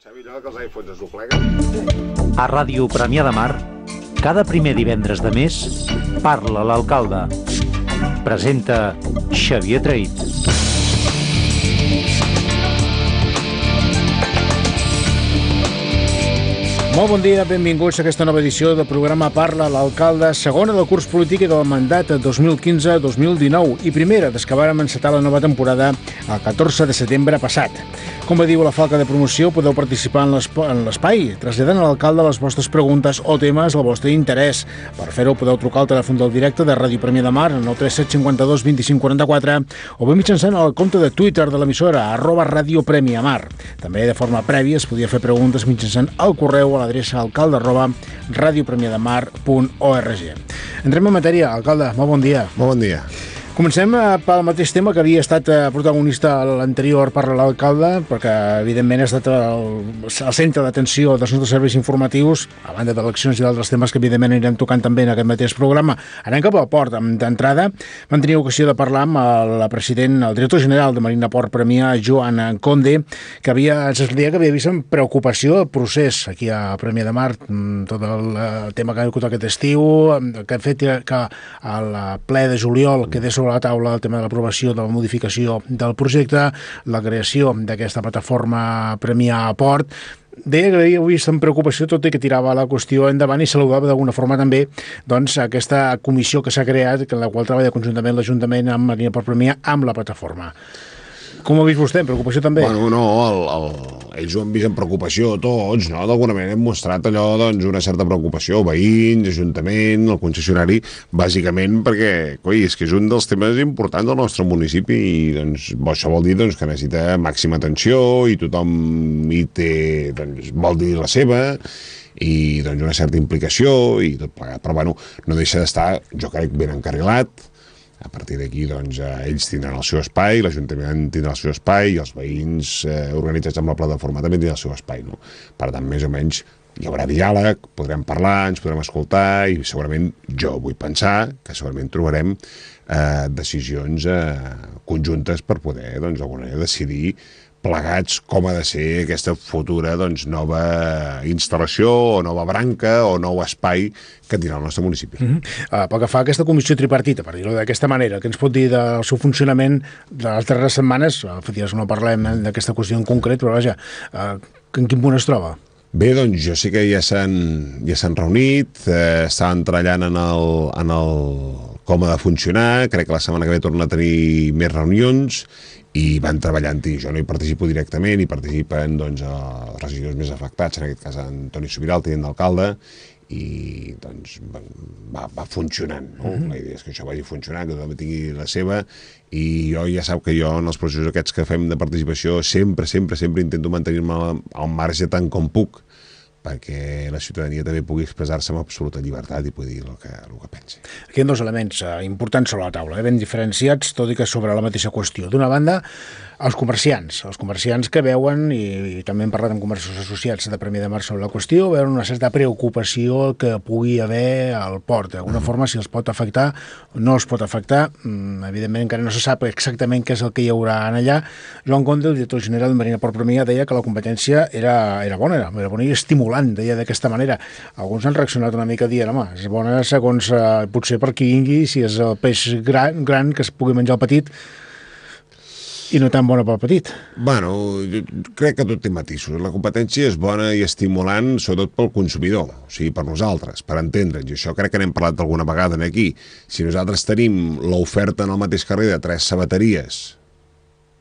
Saps allò que els iPhones es dobleguen? A Ràdio Premià de Mar, cada primer divendres de mes, parla l'alcalde. Presenta Xavier Traït. Molt bon dia, benvinguts a aquesta nova edició del programa Parla l'alcalde, segona del curs polític i del mandat 2015-2019 i primera des que vàrem encetar la nova temporada el 14 de setembre passat. Com va diu la falca de promoció, podeu participar en l'espai, traslladant a l'alcalde les vostres preguntes o temes del vostre interès. Per fer-ho podeu trucar al telèfon del directe de Ràdio Premià de Mar, 937 52 o bé mitjançant al compte de Twitter de l'emissora, arroba Ràdio Premià Mar. També de forma prèvia es podia fer preguntes mitjançant el correu a la l'adreça alcalde arroba radiopremiademar.org. Entrem en matèria. Alcalde, molt bon dia. Molt bon dia. Comencem eh, pel mateix tema que havia estat eh, protagonista a l'anterior per l'alcalde, perquè evidentment ha estat el, el centre d'atenció dels nostres serveis informatius, a banda d'eleccions i d'altres temes que evidentment anirem tocant també en aquest mateix programa. Anem cap al port. D'entrada vam tenir ocasió de parlar amb el president, el director general de Marina Port Premià, Joan Conde, que havia, ens explica que havia vist amb preocupació el procés aquí a Premià de Mar, mm, tot el, eh, el tema que ha hagut aquest estiu, que ha fet que el ple de juliol quedés sobre sobre la taula el tema de l'aprovació de la modificació del projecte, la creació d'aquesta plataforma Premià Port, deia que l'havia vist amb preocupació, tot i que tirava la qüestió endavant i saludava d'alguna forma també doncs, aquesta comissió que s'ha creat, que la qual treballa conjuntament l'Ajuntament amb Marina Port Premià amb la plataforma. Com ho ha vist vostè, preocupació també? Bueno, no, el, el, ells ho han vist amb preocupació tots, no? D'alguna manera hem mostrat allò, doncs, una certa preocupació, veïns, ajuntament, el concessionari, bàsicament perquè, coi, és que és un dels temes importants del nostre municipi i, doncs, això vol dir doncs, que necessita màxima atenció i tothom hi té, doncs, vol dir la seva i doncs una certa implicació i tot plegat, però bueno, no deixa d'estar, jo crec, ben encarrilat, a partir d'aquí, doncs, eh, ells tindran el seu espai, l'Ajuntament tindrà el seu espai i els veïns eh, organitzats amb la plataforma també tindran el seu espai. No? Per tant, més o menys hi haurà diàleg, podrem parlar, ens podrem escoltar i segurament jo vull pensar que segurament trobarem eh, decisions eh, conjuntes per poder, doncs, d'alguna manera decidir plegats com ha de ser aquesta futura doncs, nova instal·lació o nova branca o nou espai que tindrà el nostre municipi. Mm -hmm. uh, pel que fa a aquesta comissió tripartita, per dir-ho d'aquesta manera, que ens pot dir del seu funcionament de les darreres setmanes? Eh, fa dies no parlem eh, d'aquesta qüestió en concret, però vaja, uh, en quin punt es troba? Bé, doncs jo sí que ja s'han ja s'han reunit, eh, estan treballant en el, en el com ha de funcionar, crec que la setmana que ve torna a tenir més reunions i van treballant-hi. Jo no hi participo directament, hi participen doncs, els regidors més afectats, en aquest cas Antoni Sobirà, el tinent d'alcalde, i doncs va, va funcionant, no? Uh mhm. -huh. La idea és que això vagi funcionant, que tothom tingui la seva, i jo ja sap que jo en els processos aquests que fem de participació sempre, sempre, sempre intento mantenir-me al marge tant com puc, perquè la ciutadania també pugui expressar-se amb absoluta llibertat i pugui dir el que, el que pensi. Aquí hi ha dos elements eh, importants sobre la taula, eh, ben diferenciats, tot i que sobre la mateixa qüestió. D'una banda, els comerciants, els comerciants que veuen, i, i també hem parlat amb comerços associats de Premi de Mar sobre la qüestió, veuen una certa preocupació que pugui haver al port. D'alguna mm. forma, si els pot afectar, no els pot afectar. Mm, evidentment, encara no se sap exactament què és el que hi haurà en allà. Joan Conde, el director general de Marina Port Premià, deia que la competència era, era bona, era bona i estimulada volant, deia d'aquesta manera. Alguns han reaccionat una mica dient, home, és bona segons, eh, potser per qui vingui, si és el peix gran, gran que es pugui menjar el petit, i no tan bona pel petit. Bueno, crec que tot té matisos. La competència és bona i estimulant, sobretot pel consumidor, o sigui, per nosaltres, per entendre'ns. I això crec que n'hem parlat alguna vegada aquí. Si nosaltres tenim l'oferta en el mateix carrer de tres sabateries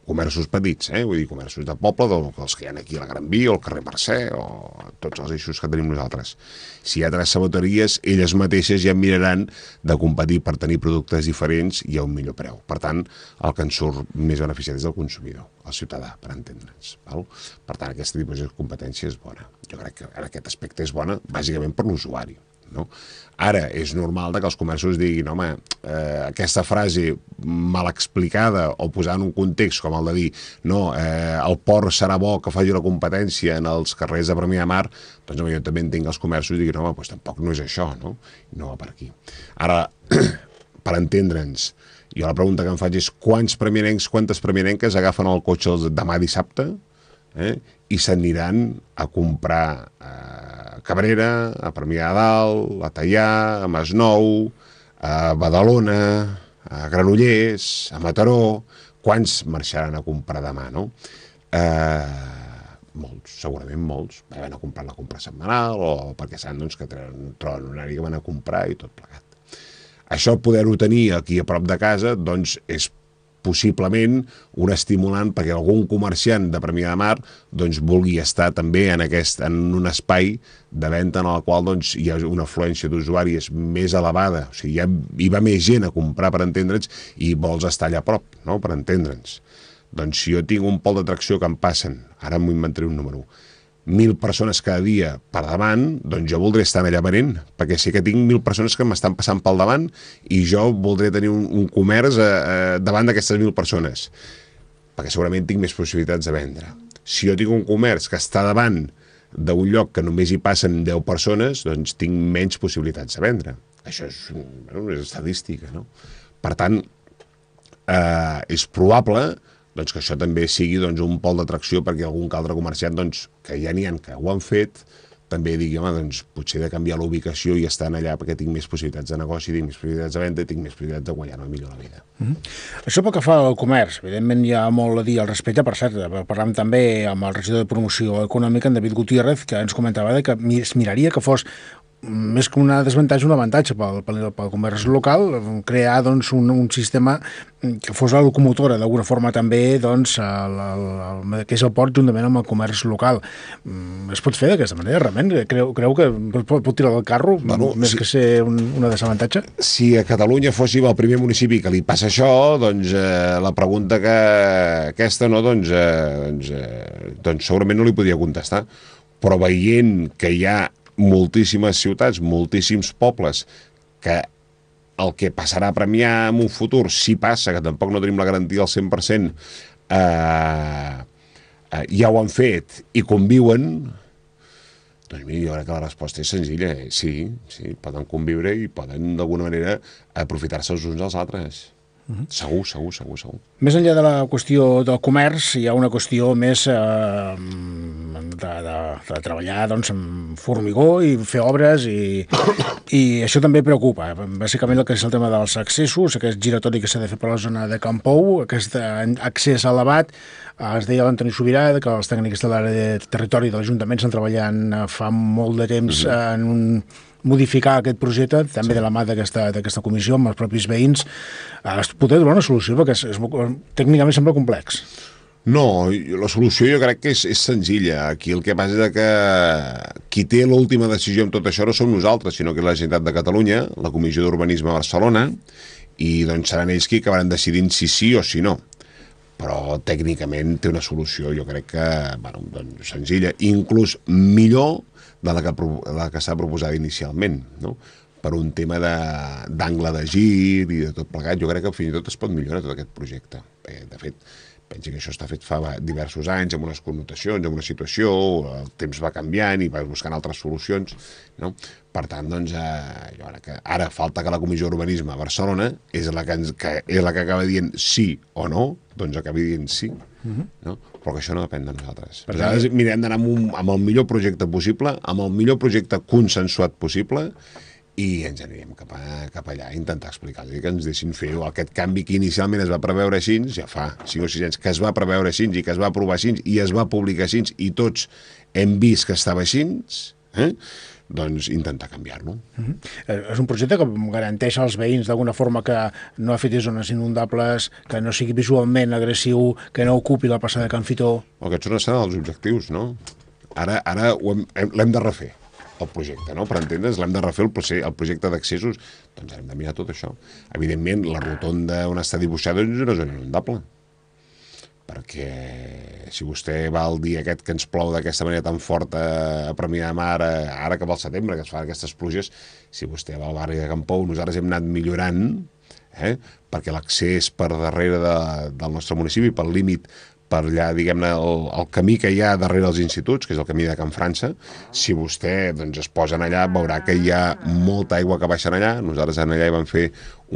comerços petits, eh? vull dir, comerços de poble, dels que hi ha aquí a la Gran Via, o al carrer Mercè, o tots els eixos que tenim nosaltres. Si hi ha tres saboteries, elles mateixes ja miraran de competir per tenir productes diferents i a un millor preu. Per tant, el que ens surt més beneficiat és el consumidor, el ciutadà, per entendre'ns. Per tant, aquesta tipus de competència és bona. Jo crec que en aquest aspecte és bona, bàsicament per l'usuari. No? Ara, és normal que els comerços diguin, home, eh, aquesta frase mal explicada o posada en un context com el de dir, no, eh, el port serà bo que faci la competència en els carrers de Premià Mar, doncs home, jo també entenc els comerços i diguin, home, doncs tampoc no és això, no? No va per aquí. Ara, per entendre'ns, jo la pregunta que em faig és quants premianencs, quantes premianenques agafen el cotxe demà dissabte eh, i s'aniran a comprar eh, Cabrera, a Premià de Dalt, a Tallà, a Masnou, a Badalona, a Granollers, a Mataró... Quants marxaran a comprar demà, no? Eh, molts, segurament molts. Van a comprar la compra setmanal o perquè saben doncs, que tenen, troben un horari que van a comprar i tot plegat. Això poder-ho tenir aquí a prop de casa doncs és possiblement un estimulant perquè algun comerciant de Premià de Mar doncs, vulgui estar també en, aquest, en un espai de venda en el qual doncs, hi ha una afluència d'usuaris més elevada, o sigui, hi, ha, hi va més gent a comprar per entendre'ns i vols estar allà a prop, no?, per entendre'ns. Doncs si jo tinc un pol d'atracció que em passen, ara m'ho inventaré un número 1, mil persones cada dia per davant, doncs jo voldré estar allà venent, perquè sé que tinc mil persones que m'estan passant pel davant i jo voldré tenir un, un comerç a, eh, a, eh, davant d'aquestes mil persones, perquè segurament tinc més possibilitats de vendre. Si jo tinc un comerç que està davant d'un lloc que només hi passen 10 persones, doncs tinc menys possibilitats de vendre. Això és, bueno, és estadística, no? Per tant, eh, és probable que doncs que això també sigui doncs, un pol d'atracció perquè algun altre comerciant doncs, que ja n'hi ha que ho han fet també digui, home, doncs potser de canviar l'ubicació i estar allà perquè tinc més possibilitats de negoci, tinc més possibilitats de venda, tinc més possibilitats de guanyar-me millor la vida. Mm -hmm. Això pel que fa al comerç, evidentment hi ha molt a dir al respecte, per cert, eh, parlàvem també amb el regidor de promoció econòmica, en David Gutiérrez, que ens comentava que es miraria que fos més que un desavantatge, un avantatge pel, pel, pel comerç local, crear doncs, un, un sistema que fos la locomotora, d'alguna forma també, doncs, el, el, el, que és el port juntament amb el comerç local. Mm, es pot fer d'aquesta manera, realment? Creu, creu que pot, pot tirar del carro, bueno, mm, més si, que ser un, una desavantatge? Si a Catalunya fóssim el primer municipi que li passa això, doncs eh, la pregunta que aquesta no, doncs, eh, doncs, eh, doncs segurament no li podia contestar però veient que hi ha moltíssimes ciutats, moltíssims pobles que el que passarà a Premià en un futur, si passa, que tampoc no tenim la garantia al 100%, eh, eh, ja ho han fet i conviuen, doncs mira, jo crec que la resposta és senzilla. Eh? Sí, sí, poden conviure i poden d'alguna manera aprofitar-se els uns dels altres. -huh. Mhm. Segur, segur, segur, segur. Més enllà de la qüestió del comerç, hi ha una qüestió més eh, de, de, de treballar doncs, amb formigó i fer obres, i, i això també preocupa. Bàsicament el que és el tema dels accessos, aquest giratori que s'ha de fer per la zona de Campou, aquest accés elevat, es deia l'Antoni Sobirà que els tècnics de l'àrea de territori de l'Ajuntament estan treballant fa molt de temps uh mhm. -huh. en un modificar aquest projecte, també sí. de la mà d'aquesta comissió, amb els propis veïns, es podria trobar una solució, perquè és, és, tècnicament sembla complex. No, la solució jo crec que és, és senzilla. Aquí el que passa és que qui té l'última decisió en tot això no som nosaltres, sinó que és la Generalitat de Catalunya, la Comissió d'Urbanisme de Barcelona, i doncs seran ells qui acabaran decidint si sí o si no però tècnicament té una solució, jo crec que, bueno, doncs, senzilla, inclús millor de la que, la que s'ha proposat inicialment, no? per un tema d'angle de, de gir i de tot plegat. Jo crec que fins i tot es pot millorar tot aquest projecte. Eh, de fet, pensi que això està fet fa diversos anys, amb unes connotacions, amb una situació, el temps va canviant i vas buscant altres solucions, no? Per tant, doncs, eh, jo crec que ara falta que la Comissió d'Urbanisme a Barcelona és la que, ens, que, és la que acaba dient sí o no, doncs acabi dient sí. -huh. Mhm. no? però que això no depèn de nosaltres. Per nosaltres mirem d'anar amb, un, amb el millor projecte possible, amb el millor projecte consensuat possible i ens anirem cap, a, cap allà a intentar explicar-los que ens deixin fer aquest canvi que inicialment es va preveure així, ja fa 5 o 6 anys que es va preveure així i que es va aprovar així i es va publicar així i tots hem vist que estava així, eh? doncs intentar canviar-lo. Mm -hmm. És un projecte que garanteix als veïns d'alguna forma que no fet zones inundables, que no sigui visualment agressiu, que no ocupi la passada de Can Fitó. Aquests són estan els objectius, no? Ara, ara l'hem de refer el projecte, no? Per entendre's, l'hem de refer el, el projecte d'accessos, doncs hem de mirar tot això. Evidentment, la rotonda on està dibuixada és una zona inundable perquè si vostè va al dia aquest que ens plou d'aquesta manera tan forta a Premià de Mar, eh, ara que va al setembre, que es fan aquestes pluges, si vostè va al barri de Campou, nosaltres hem anat millorant, eh? perquè l'accés per darrere de, del nostre municipi, pel límit, per allà, diguem-ne, el, el camí que hi ha darrere dels instituts, que és el camí de Can França, si vostè doncs, es posa en allà, veurà que hi ha molta aigua que baixa en allà. Nosaltres en allà hi vam fer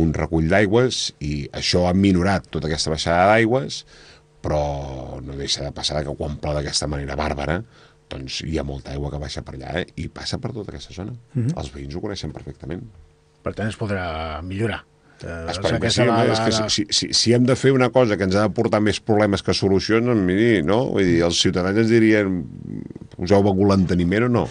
un recull d'aigües i això ha minorat tota aquesta baixada d'aigües, però no deixa de passar que quan plou d'aquesta manera bàrbara, doncs hi ha molta aigua que baixa per allà eh? i passa per tota aquesta zona. Mm -hmm. Els veïns ho coneixen perfectament. Per tant, es podrà millorar. Eh, Esperem que sí, la, la, que si, si, si hem de fer una cosa que ens ha de portar més problemes que solucions, doncs miri, no? Vull dir, els ciutadans ens dirien poseu begut l'enteniment o no?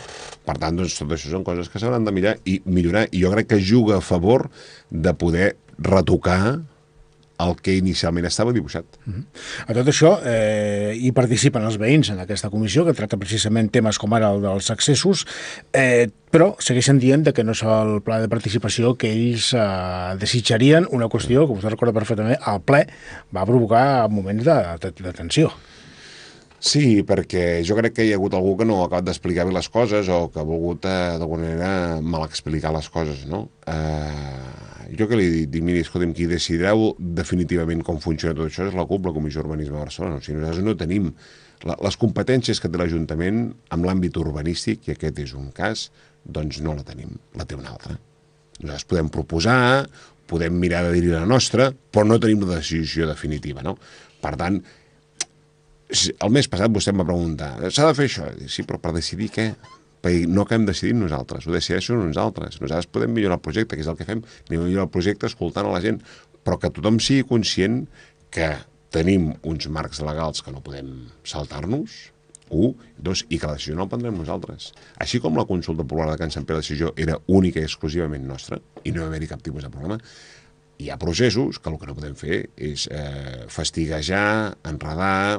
Per tant, doncs, tot això són coses que s'hauran de mirar i millorar. I jo crec que juga a favor de poder retocar el que inicialment estava dibuixat. Uh mm-hmm. -huh. A tot això eh, hi participen els veïns en aquesta comissió que tracta precisament temes com ara el dels accessos, eh, però segueixen dient de que no és el pla de participació que ells eh, desitjarien, una qüestió que vostè recorda perfectament, el ple va provocar moments de, de, de tensió. Sí, perquè jo crec que hi ha hagut algú que no ha acabat d'explicar bé les coses o que ha volgut, eh, d'alguna manera, mal explicar les coses, no? Eh, jo que li dic, dic mira, escolta'm, qui decideu definitivament com funciona tot això és la CUP, la Comissió d'Urbanisme de Barcelona. O sigui, nosaltres no tenim la, les competències que té l'Ajuntament amb l'àmbit urbanístic, i aquest és un cas, doncs no la tenim, la té una altra. Nosaltres podem proposar, podem mirar de dir la nostra, però no tenim la decisió definitiva, no? Per tant, el mes passat vostè em va preguntar s'ha de fer això? Sí, però per decidir què? Perquè no que hem decidit nosaltres, ho decideixen nosaltres. Nosaltres podem millorar el projecte, que és el que fem, anem a millorar el projecte escoltant a la gent, però que tothom sigui conscient que tenim uns marcs legals que no podem saltar-nos, un, dos, i que la decisió no la prendrem nosaltres. Així com la consulta popular de Can Sant Pere, de Sijó era única i exclusivament nostra, i no hi va haver cap tipus de problema, hi ha processos que el que no podem fer és eh, fastiguejar, enredar,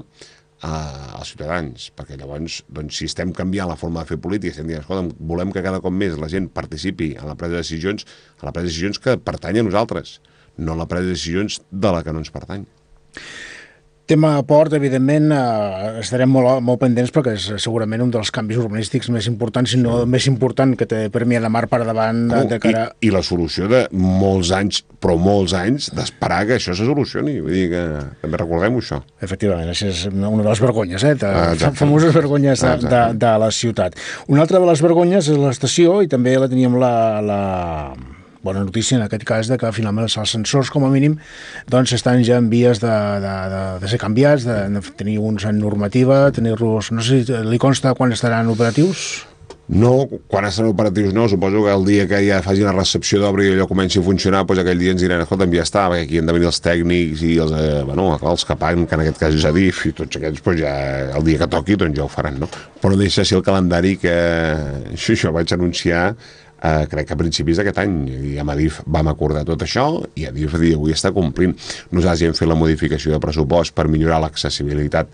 eh, als ciutadans, perquè llavors, doncs, si estem canviant la forma de fer política, estem dient, escolta'm, volem que cada cop més la gent participi en la presa de decisions, a la presa de decisions que pertany a nosaltres, no a la presa de decisions de la que no ens pertany. Tema a port, evidentment, eh, estarem molt, molt pendents perquè és segurament un dels canvis urbanístics més importants, si no sí. més important que té Premià de Mar per davant oh, de cara... I, I la solució de molts anys, però molts anys, d'esperar que això se solucioni. Vull dir que també recordem això. Efectivament, això és una de les vergonyes, eh? De, ah, famoses vergonyes de, ah, de, de, de la ciutat. Una altra de les vergonyes és l'estació, i també la teníem la, la, bona notícia en aquest cas de que finalment els sensors com a mínim doncs estan ja en vies de, de, de, de ser canviats, de, de tenir uns en normativa, tenir-los... No sé si li consta quan estaran operatius? No, quan estan operatius no, suposo que el dia que ja faci una recepció d'obra i allò comenci a funcionar, doncs aquell dia ens diran, escolta, ja està, perquè aquí han de venir els tècnics i els, eh, bueno, els que paguen, que en aquest cas és Adif, i tots aquests, doncs ja, el dia que toqui, doncs ja ho faran, no? Però deixa ser el calendari que això, això vaig anunciar eh, crec que a principis d'aquest any i amb Adif vam acordar tot això i Adif dia avui està complint. Nosaltres ja hem fet la modificació de pressupost per millorar l'accessibilitat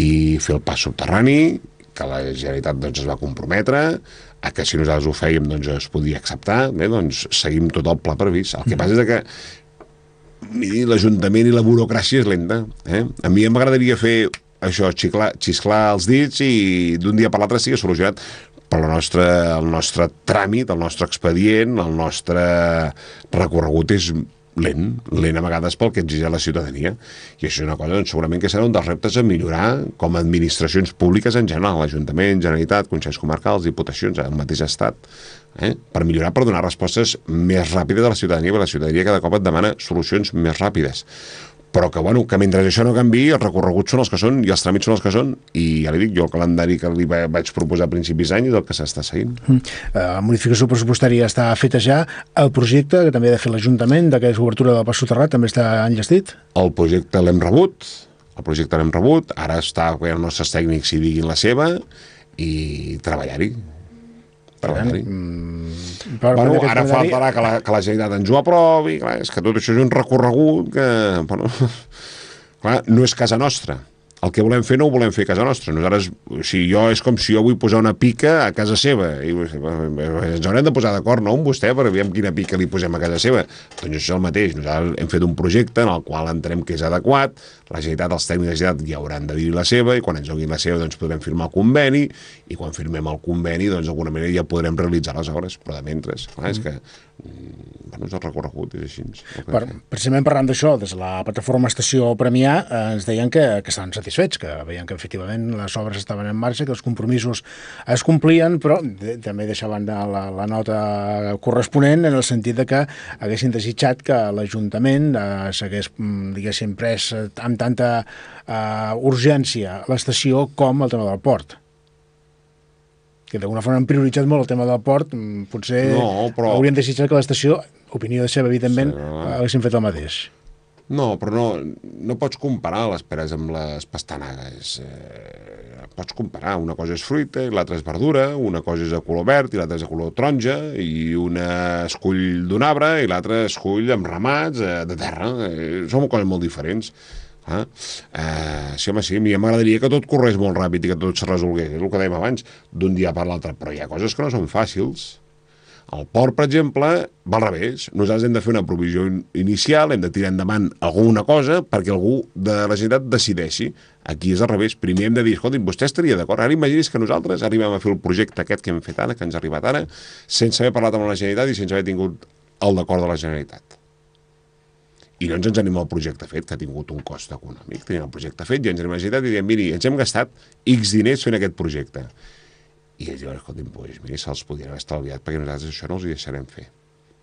i fer el pas subterrani, que la Generalitat doncs, es va comprometre, a que si nosaltres ho fèiem doncs, es podia acceptar, bé, doncs seguim tot el pla previst. El que passa és que l'Ajuntament i la burocràcia és lenta. Eh? A mi m'agradaria fer això, xiclar, xisclar els dits i d'un dia per l'altre sigui solucionat per la nostra, el nostre tràmit, el nostre expedient, el nostre recorregut és lent, lent a vegades pel que exigeix la ciutadania. I això és una cosa, doncs, segurament que serà un dels reptes a millorar com a administracions públiques en general, l'Ajuntament, Generalitat, Consells Comarcals, Diputacions, el mateix Estat, eh? per millorar, per donar respostes més ràpides a la ciutadania, perquè la ciutadania cada cop et demana solucions més ràpides però que, bueno, que mentre això no canvi els recorreguts són els que són i els tràmits són els que són i ja li dic, jo el calendari que li vaig proposar a principis d'any és el que s'està seguint. Mm. Eh, la modificació pressupostària està feta ja. El projecte, que també ha de fer l'Ajuntament, d'aquesta obertura del Pas Soterrat, també està enllestit? El projecte l'hem rebut, el projecte l'hem rebut, ara està que els nostres tècnics hi diguin la seva i treballar-hi. Per tant, sí. Mm, per bueno, ara fa faltarà que la, que la Generalitat ens ho aprovi, clar, és que tot això és un recorregut que... Bueno, clar, no és casa nostra el que volem fer no ho volem fer a casa nostra. Nosaltres, o sigui, jo és com si jo vull posar una pica a casa seva. I eh, ens haurem de posar d'acord, no, amb vostè, per veure quina pica li posem a casa seva. Doncs això és el mateix. Nosaltres hem fet un projecte en el qual entrem que és adequat, la Generalitat, els tècnics de Generalitat ja hauran de dir la seva, i quan ens donin la seva doncs podrem firmar el conveni, i quan firmem el conveni, doncs d'alguna manera ja podrem realitzar les obres. Però de mentre, clar, és que doncs el recorregut és així. Per, precisament parlant d'això, des de la plataforma Estació Premià eh, ens deien que, que estaven satisfets, que veien que efectivament les obres estaven en marxa, que els compromisos es complien, però de, també deixaven de la, la nota corresponent en el sentit de que haguessin desitjat que l'Ajuntament eh, s'hagués, mm, diguéssim, pres eh, amb tanta eh, urgència l'estació com el tema del port que d'alguna forma han prioritzat molt el tema del port, mm, potser no, però... haurien desitjat que l'estació, opinió de seva, evidentment, sí, no. haguessin fet el mateix. No, però no, no pots comparar les peres amb les pastanagues. Eh, pots comparar, una cosa és fruita i l'altra és verdura, una cosa és de color verd i l'altra és de color taronja, i una es cull d'un arbre i l'altra es cull amb ramats eh, de terra. Eh, són coses molt diferents. Eh? Eh, sí, home, sí, a mi m'agradaria que tot corrés molt ràpid i que tot se resolgués, és el que dèiem abans, d'un dia per l'altre, però hi ha coses que no són fàcils. El port, per exemple, va al revés. Nosaltres hem de fer una provisió inicial, hem de tirar endavant alguna cosa perquè algú de la Generalitat decideixi. Aquí és al revés. Primer hem de dir, escolti, vostè estaria d'acord. Ara imagini's que nosaltres arribem a fer el projecte aquest que hem fet ara, que ens ha arribat ara, sense haver parlat amb la Generalitat i sense haver tingut el d'acord de la Generalitat. I llavors ens anem al projecte fet, que ha tingut un cost econòmic. Tenim el projecte fet i ens anem a la Generalitat i diem, miri, ens hem gastat X diners fent aquest projecte. I ells diuen, escolti, pues, doncs, miri, se'ls podrien haver estalviat perquè nosaltres això no els hi deixarem fer.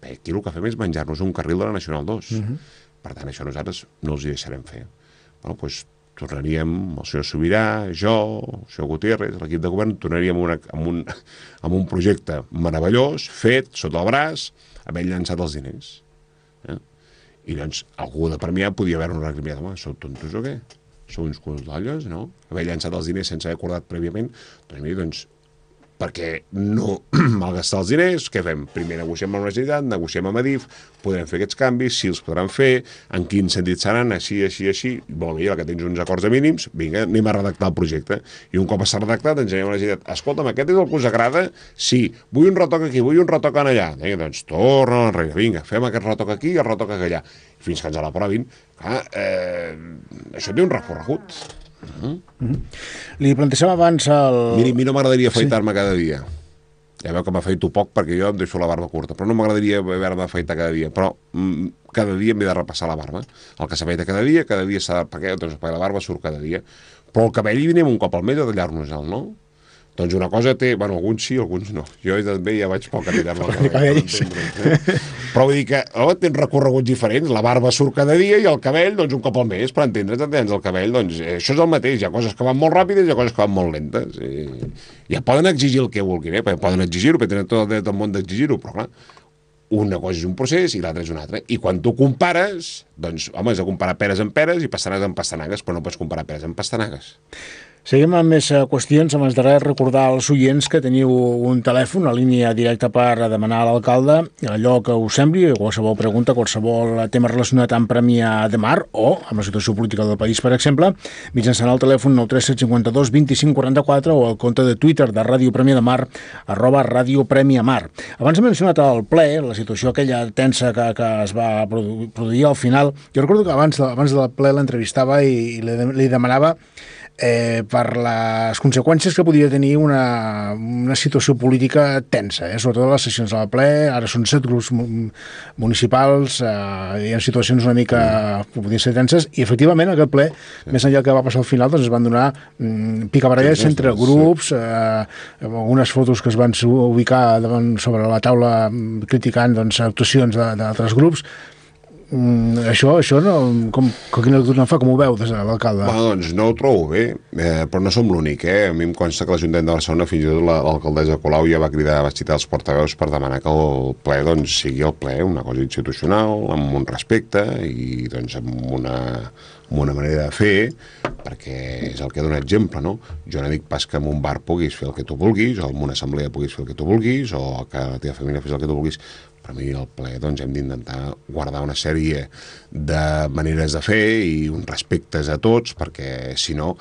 Bé, aquí el que fem és menjar-nos un carril de la Nacional 2. Uh -huh. Per tant, això nosaltres no els hi deixarem fer. Bueno, doncs tornaríem, el senyor Sobirà, jo, el senyor Gutiérrez, l'equip de govern, tornaríem una, amb, un, amb un projecte meravellós, fet, sota el braç, havent llançat els diners. Eh? I llavors algú de Premià podia haver un recriminat, home, sou tontos o què? Sou uns culs d'olles, no? Haver llançat els diners sense haver acordat prèviament, doncs mira, doncs perquè no malgastar els diners, què fem? Primer negociem amb la Generalitat, negociem amb Adif, podrem fer aquests canvis, si els podran fer, en quin sentit seran, així, així, així, bon, mira, que tens uns acords de mínims, vinga, anem a redactar el projecte. I un cop s'ha redactat, ens anem a la Generalitat, escolta'm, aquest és el que us agrada? Sí, vull un retoc aquí, vull un retoc allà. Vinga, eh, doncs torna enrere, vinga, fem aquest retoc aquí i el retoc allà. Fins que ens l'aprovin, Ah, eh, això té un recorregut. -huh. Mm-hmm. Li plantejava abans el... Miri, a mi no m'agradaria afaitar-me sí. cada dia. Ja veu que m'afaito poc perquè jo em deixo la barba curta, però no m'agradaria haver-me afaitar cada dia. Però mm, cada dia m'he de repassar la barba. El que s'afaita cada dia, cada dia s'ha de Perquè la barba surt cada dia. Però el cabell hi anem un cop al mes a tallar-nos-el, no? Doncs una cosa té... Bueno, alguns sí, alguns no. Jo també ja vaig poc a mirar-me Però, no eh? Però vull dir que oh, tens recorreguts diferents. La barba surt cada dia i el cabell, doncs, un cop al mes, per entendre't, tens el cabell. Doncs eh, això és el mateix. Hi ha coses que van molt ràpides i hi ha coses que van molt lentes. I, eh? ja poden exigir el que vulguin, eh? Perquè poden exigir-ho, perquè tenen tot el dret del món d'exigir-ho, però clar, una cosa és un procés i l'altra és una altra. I quan tu compares, doncs, home, has de comparar peres amb peres i pastanagues amb pastanagues, però no pots comparar peres amb pastanagues. Seguim amb més eh, qüestions. Abans de recordar als oients que teniu un telèfon, una línia directa per demanar a l'alcalde allò que us sembli, qualsevol pregunta, qualsevol tema relacionat amb Premià de Mar o amb la situació política del país, per exemple, mitjançant el telèfon 93752 2544 o el compte de Twitter de Ràdio Premià de Mar, arroba Ràdio Premià Mar. Abans he mencionat al ple, la situació aquella tensa que, que es va produir al final. Jo recordo que abans, abans del ple l'entrevistava i, i li demanava eh, per les conseqüències que podia tenir una, una situació política tensa, eh? sobretot a les sessions de la ple, ara són set grups municipals, eh, hi ha situacions una mica que podien ser tenses, i efectivament aquest ple, sí. més enllà que va passar al final, doncs es van donar mm, picabaralles sí, entre grups, eh, algunes fotos que es van ubicar davant sobre la taula mm, criticant doncs, actuacions d'altres grups, Mm, això, això no, com, com quina lectura en fa? Com ho veu des de l'alcalde? Bueno, doncs no ho trobo bé, eh, però no som l'únic. Eh? A mi em consta que l'Ajuntament de Barcelona, fins i tot l'alcaldessa Colau, ja va cridar, va citar els portaveus per demanar que el ple doncs, sigui el ple una cosa institucional, amb un respecte i doncs, amb una amb una manera de fer, perquè és el que dona exemple, no? Jo no dic pas que en un bar puguis fer el que tu vulguis, o en una assemblea puguis fer el que tu vulguis, o que la teva família fes el que tu vulguis, per mi el ple doncs, hem d'intentar guardar una sèrie de maneres de fer i uns respectes a tots, perquè si no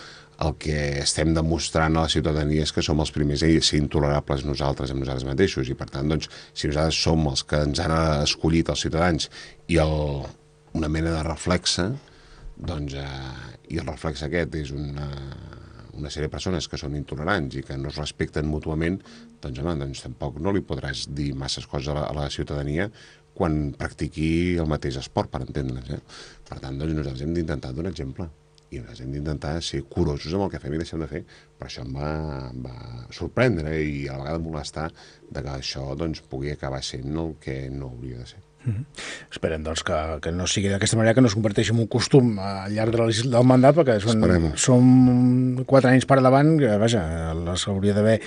el que estem demostrant a la ciutadania és que som els primers a ser intolerables nosaltres amb nosaltres mateixos i per tant, doncs, si nosaltres som els que ens han escollit els ciutadans i el, una mena de reflexe, doncs, eh, i el reflexe aquest és una, una sèrie de persones que són intolerants i que no es respecten mútuament, doncs, home, doncs tampoc no li podràs dir masses coses a la, a la ciutadania quan practiqui el mateix esport, per entendre'ns. Eh? Per tant, doncs, nosaltres hem d'intentar donar exemple i nosaltres hem d'intentar ser curosos amb el que fem i deixem de fer, però això em va, em va sorprendre i a la vegada molestar de que això doncs, pugui acabar sent el que no hauria de ser. Mm -hmm. Esperem doncs, que, que no sigui d'aquesta manera que no es converteixi en un costum al llarg del, del mandat perquè són, són quatre anys per davant que vaja, les hauria d'haver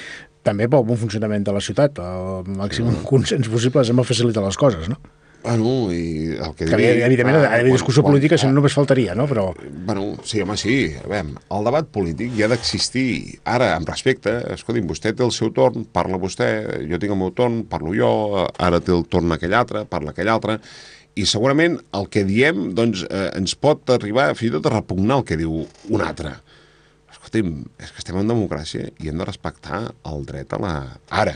també pel bon funcionament de la ciutat, el màxim sí. Mm. consens possible és facilitar les coses, no? Bueno, ah, i el que, que digui... Evidentment, ah, hi havia discussió política, si no ah. només faltaria, no? Però... Bueno, sí, home, sí. A veure, el debat polític ja ha d'existir. Ara, amb respecte, escolti, vostè té el seu torn, parla vostè, jo tinc el meu torn, parlo jo, ara té el torn aquell altre, parla aquell altre, i segurament el que diem doncs, eh, ens pot arribar fins i tot a repugnar el que diu un altre escolti'm, és que estem en democràcia i hem de respectar el dret a la... ara.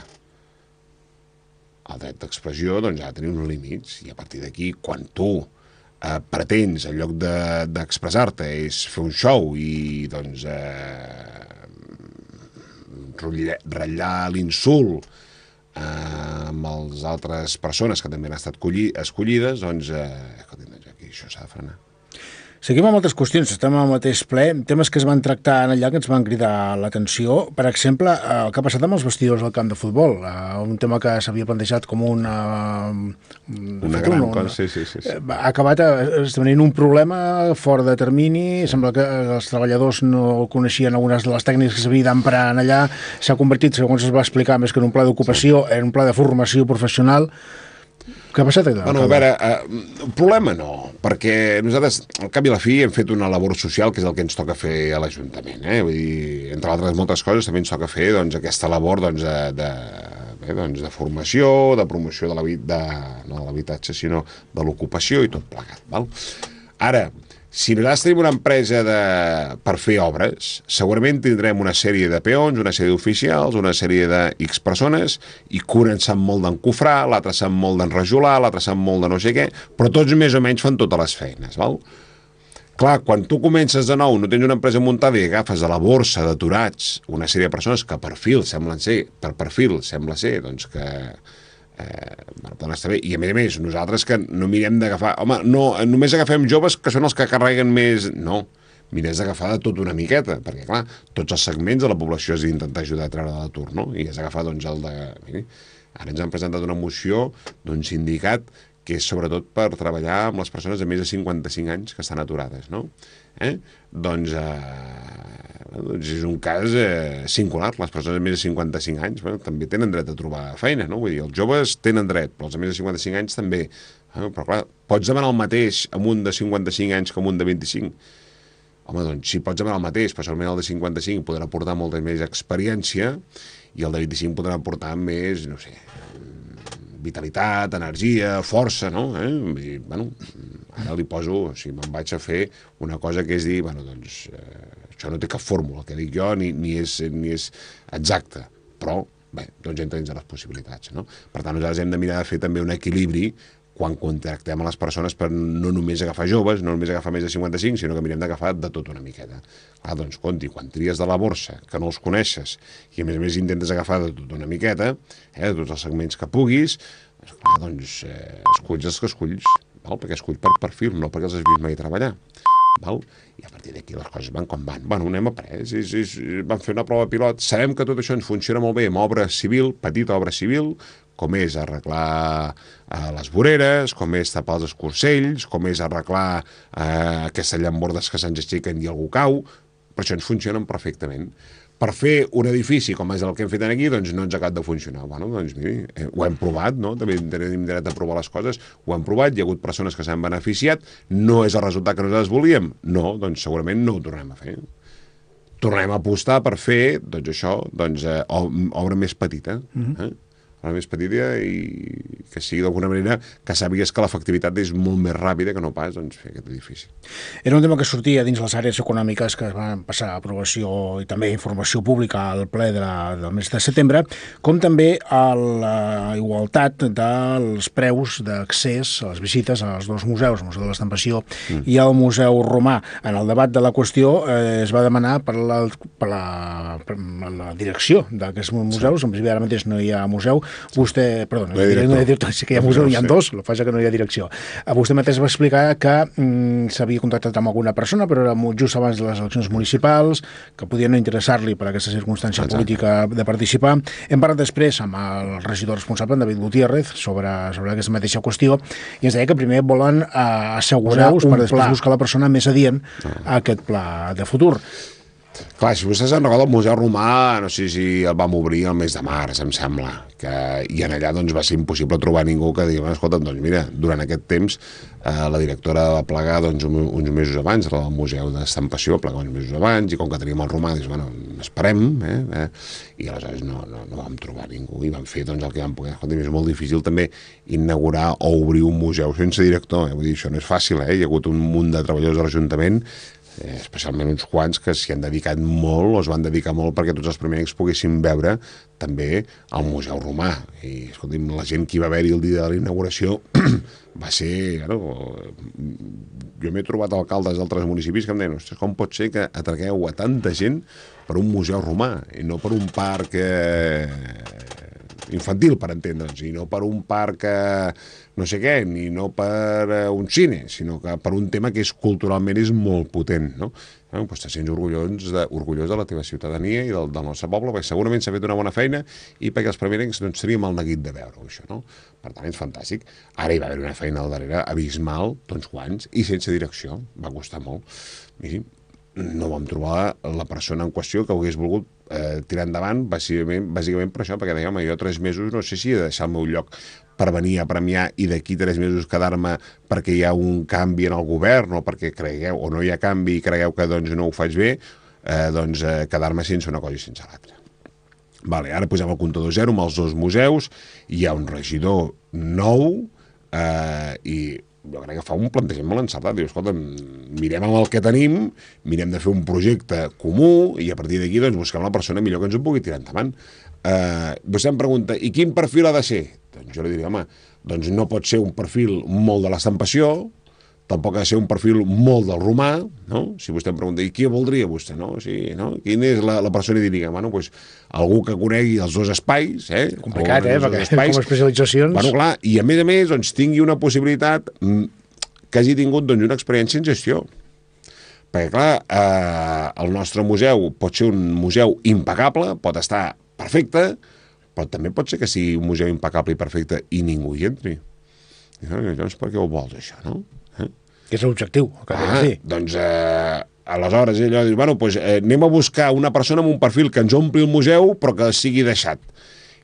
El dret d'expressió, doncs, ha de tenir uns límits i a partir d'aquí, quan tu eh, pretens, en lloc d'expressar-te, de, és fer un show i, doncs, eh, ratllar l'insult eh, amb les altres persones que també han estat colli, escollides, doncs, eh, escolti, doncs aquí això s'ha de frenar. Seguim amb altres qüestions, estem al mateix ple, temes que es van tractar en allà que ens van cridar l'atenció, per exemple, eh, el que ha passat amb els vestidors del camp de futbol, eh, un tema que s'havia plantejat com una... Eh, una gran una, cosa, sí, sí, sí, Ha acabat esdevenint un problema fora de termini, sembla que els treballadors no coneixien algunes de les tècniques que s'havia d'emprar en allà, s'ha convertit, segons es va explicar, més que en un pla d'ocupació, sí. en un pla de formació professional, què ha passat Bueno, a veure, eh, problema no, perquè nosaltres, al cap i a la fi, hem fet una labor social, que és el que ens toca fer a l'Ajuntament. Eh? Vull dir, entre altres moltes coses, també ens toca fer doncs, aquesta labor doncs, de, de eh, doncs de formació, de promoció de l'habitatge, no de l'habitatge, sinó de l'ocupació i tot plegat. Val? Ara, si nosaltres tenim una empresa de... per fer obres, segurament tindrem una sèrie de peons, una sèrie d'oficials, una sèrie de X persones, i cura en sap molt d'encofrar, l'altre sap molt d'enrajolar, l'altre sap molt de no sé què, però tots més o menys fan totes les feines, val? Clar, quan tu comences de nou, no tens una empresa muntada i agafes a la borsa d'aturats una sèrie de persones que per perfil semblen ser, per perfil sembla ser, doncs que eh, doncs està bé. I a més a més, nosaltres que no mirem d'agafar... Home, no, només agafem joves que són els que carreguen més... No, mirés d'agafar de tot una miqueta, perquè, clar, tots els segments de la població és d'intentar ajudar a treure de l'atur, no? I és agafar, doncs, el de... Miri, ara ens han presentat una moció d'un sindicat que és sobretot per treballar amb les persones de més de 55 anys que estan aturades, no? eh? doncs, eh, doncs és un cas eh, singular. Les persones de més de 55 anys bueno, també tenen dret a trobar feina, no? Vull dir, els joves tenen dret, però els de més de 55 anys també. Eh? Però clar, pots demanar el mateix amb un de 55 anys com un de 25? Home, doncs si pots demanar el mateix, però segurament el de 55 podrà portar molta més experiència i el de 25 podrà portar més, no sé, vitalitat, energia, força, no? Eh? I, bueno, ara li poso, o sigui, me'n vaig a fer una cosa que és dir, bueno, doncs, eh, això no té cap fórmula, que dic jo, ni, ni, és, ni és exacte, però, bé, doncs entra dins de les possibilitats, no? Per tant, nosaltres hem de mirar de fer també un equilibri quan contractem a les persones per no només agafar joves, no només agafar més de 55, sinó que mirem d'agafar de tot una miqueta. Clar, doncs, compti, quan tries de la borsa, que no els coneixes, i a més a més intentes agafar de tot una miqueta, eh, de tots els segments que puguis, doncs, clar, doncs eh, esculls els que esculls, val? perquè esculls per perfil, no perquè els has vist mai treballar. Val? I a partir d'aquí les coses van com van. Bueno, n'hem après, és, és, van fer una prova pilot, sabem que tot això ens funciona molt bé amb obra civil, petita obra civil, com és arreglar eh, les voreres, com és tapar els escorcells, com és arreglar eh, aquestes llambordes que se'ns aixequen i algú cau, però això ens funcionen perfectament. Per fer un edifici com és el que hem fet aquí, doncs no ens ha acabat de funcionar. Bueno, doncs miri, eh, ho hem provat, no? També tenim dret a provar les coses. Ho hem provat, hi ha hagut persones que s'han beneficiat, no és el resultat que nosaltres volíem. No, doncs segurament no ho tornem a fer. Tornem a apostar per fer, doncs això, doncs, eh, obra més petita. Mm -hmm. eh? una més petita i que sigui d'alguna manera que sàpigues que l'efectivitat és molt més ràpida que no pas doncs, fer aquest edifici. Era un tema que sortia dins les àrees econòmiques que van passar a aprovació i també informació pública al ple de, del mes de setembre, com també a la igualtat dels preus d'accés a les visites als dos museus, el Museu de l'Estampació mm. i el Museu Romà. En el debat de la qüestió eh, es va demanar per la, per la, per la direcció d'aquests museus, sí. en principi ara mateix no hi ha museu, Vostè, perdó, no, hi ha no hi ha director, sí que hi ha museu, hi ha dos, el que passa que no hi ha direcció. Eh, vostè mateix va explicar que mm, s'havia contactat amb alguna persona, però era molt just abans de les eleccions municipals, que podia no interessar-li per aquesta circumstància Exacte. política de participar. Hem parlat després amb el regidor responsable, David Gutiérrez, sobre, sobre aquesta mateixa qüestió, i ens deia que primer volen eh, assegurar-vos per després pla. buscar la persona més adient ah. a aquest pla de futur. Clar, si vostès han recordat el Museu Romà, no sé si el vam obrir el mes de març, em sembla, que, i en allà doncs, va ser impossible trobar ningú que digui, escolta, doncs mira, durant aquest temps eh, la directora va plegar doncs, un, uns mesos abans, el Museu d'Estampació va plegar uns mesos abans, i com que teníem el Romà, dius, bueno, esperem, eh, eh? i aleshores no, no, no vam trobar ningú, i vam fer doncs, el que vam poder. Escolta, és molt difícil també inaugurar o obrir un museu sense director, eh? vull dir, això no és fàcil, eh? hi ha hagut un munt de treballadors de l'Ajuntament eh, especialment uns quants que s'hi han dedicat molt o es van dedicar molt perquè tots els primers poguessin veure també al Museu Romà. I, escolti'm, la gent que hi va haver-hi el dia de la inauguració va ser... Bueno, jo m'he trobat alcaldes d'altres municipis que em deien com pot ser que atragueu a tanta gent per un museu romà i no per un parc eh, infantil, per entendre'ns, i no per un parc eh, no sé què, ni no per eh, un cine, sinó que per un tema que és culturalment és molt potent, no? Eh, doncs te sents orgullós de, orgullós de la teva ciutadania i del, del nostre poble, perquè segurament s'ha fet una bona feina i perquè els primerencs doncs, teníem mal neguit de veure això, no? Per tant, és fantàstic. Ara hi va haver una feina al darrere abismal, doncs quants, i sense direcció. Va costar molt. Miri, no vam trobar la persona en qüestió que ho hagués volgut eh, tirar endavant, bàsicament, bàsicament per això, perquè deia, home, jo tres mesos no sé si he de deixar el meu lloc per venir a premiar i d'aquí tres mesos quedar-me perquè hi ha un canvi en el govern o perquè cregueu, o no hi ha canvi i cregueu que doncs no ho faig bé, eh, doncs eh, quedar-me sense una cosa i sense l'altra. Vale, ara posem el comptador zero amb els dos museus, hi ha un regidor nou eh, i jo crec que fa un plantejament molt encertat. Diu, escolta, mirem amb el que tenim, mirem de fer un projecte comú i a partir d'aquí doncs, busquem la persona millor que ens ho pugui tirar endavant. Eh, vostè em pregunta, i quin perfil ha de ser? Doncs jo li diria, home, doncs no pot ser un perfil molt de l'estampació, tampoc ha de ser un perfil molt del romà, no? Si vostè em pregunta, i qui voldria vostè, no? Sí, no? Quina és la, la persona idílica? Bueno, pues, algú que conegui els dos espais, eh? Complicat, eh? Perquè espais, com especialitzacions... Bueno, clar, i a més a més, doncs, tingui una possibilitat mm, que hagi tingut doncs, una experiència en gestió. Perquè, clar, eh, el nostre museu pot ser un museu impecable, pot estar perfecte, però també pot ser que sigui un museu impecable i perfecte i ningú hi entri. I llavors, per què ho vols, això, no? que és l'objectiu. Ah, sí. Doncs eh, aleshores ell diu, bueno, doncs, eh, anem a buscar una persona amb un perfil que ens ompli el museu però que sigui deixat.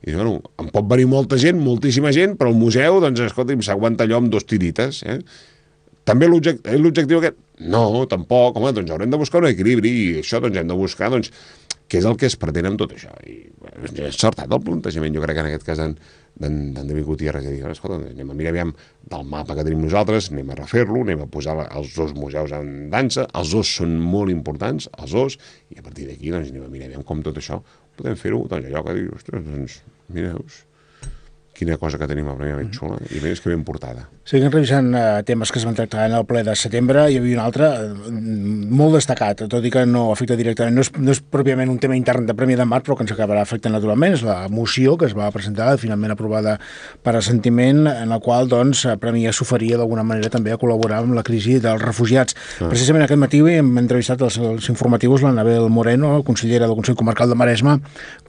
I diu, bueno, em pot venir molta gent, moltíssima gent, però el museu, doncs, escolta'm, s'aguanta allò amb dos tirites, eh? També eh, l'objectiu aquest? No, tampoc. Home, doncs haurem de buscar un equilibri i això doncs, hem de buscar, doncs, què és el que es pretén amb tot això. I bueno, és sortat el plantejament, jo crec, que en aquest cas, en, d'en David Gutiérrez i dir, escolta, anem a mirar aviam del mapa que tenim nosaltres, anem a refer-lo, anem a posar els dos museus en dansa, els dos són molt importants, els dos, i a partir d'aquí doncs, anem a mirar aviam com tot això podem fer-ho, doncs allò que dius, ostres, doncs mireu quina cosa que tenim a primera ben xula, i més que ben portada. Seguim revisant eh, temes que es van tractar en el ple de setembre. Hi havia un altre eh, molt destacat, tot i que no afecta directament. No és, no és pròpiament un tema intern de Premi de Mar, però que ens acabarà afectant naturalment. És la moció que es va presentar, finalment aprovada per assentiment, en la qual doncs, Premi ja s'oferia d'alguna manera també a col·laborar amb la crisi dels refugiats. Ah. Precisament aquest matí hem entrevistat els, els informatius l'Anabel Moreno, consellera del Consell Comarcal de Maresme,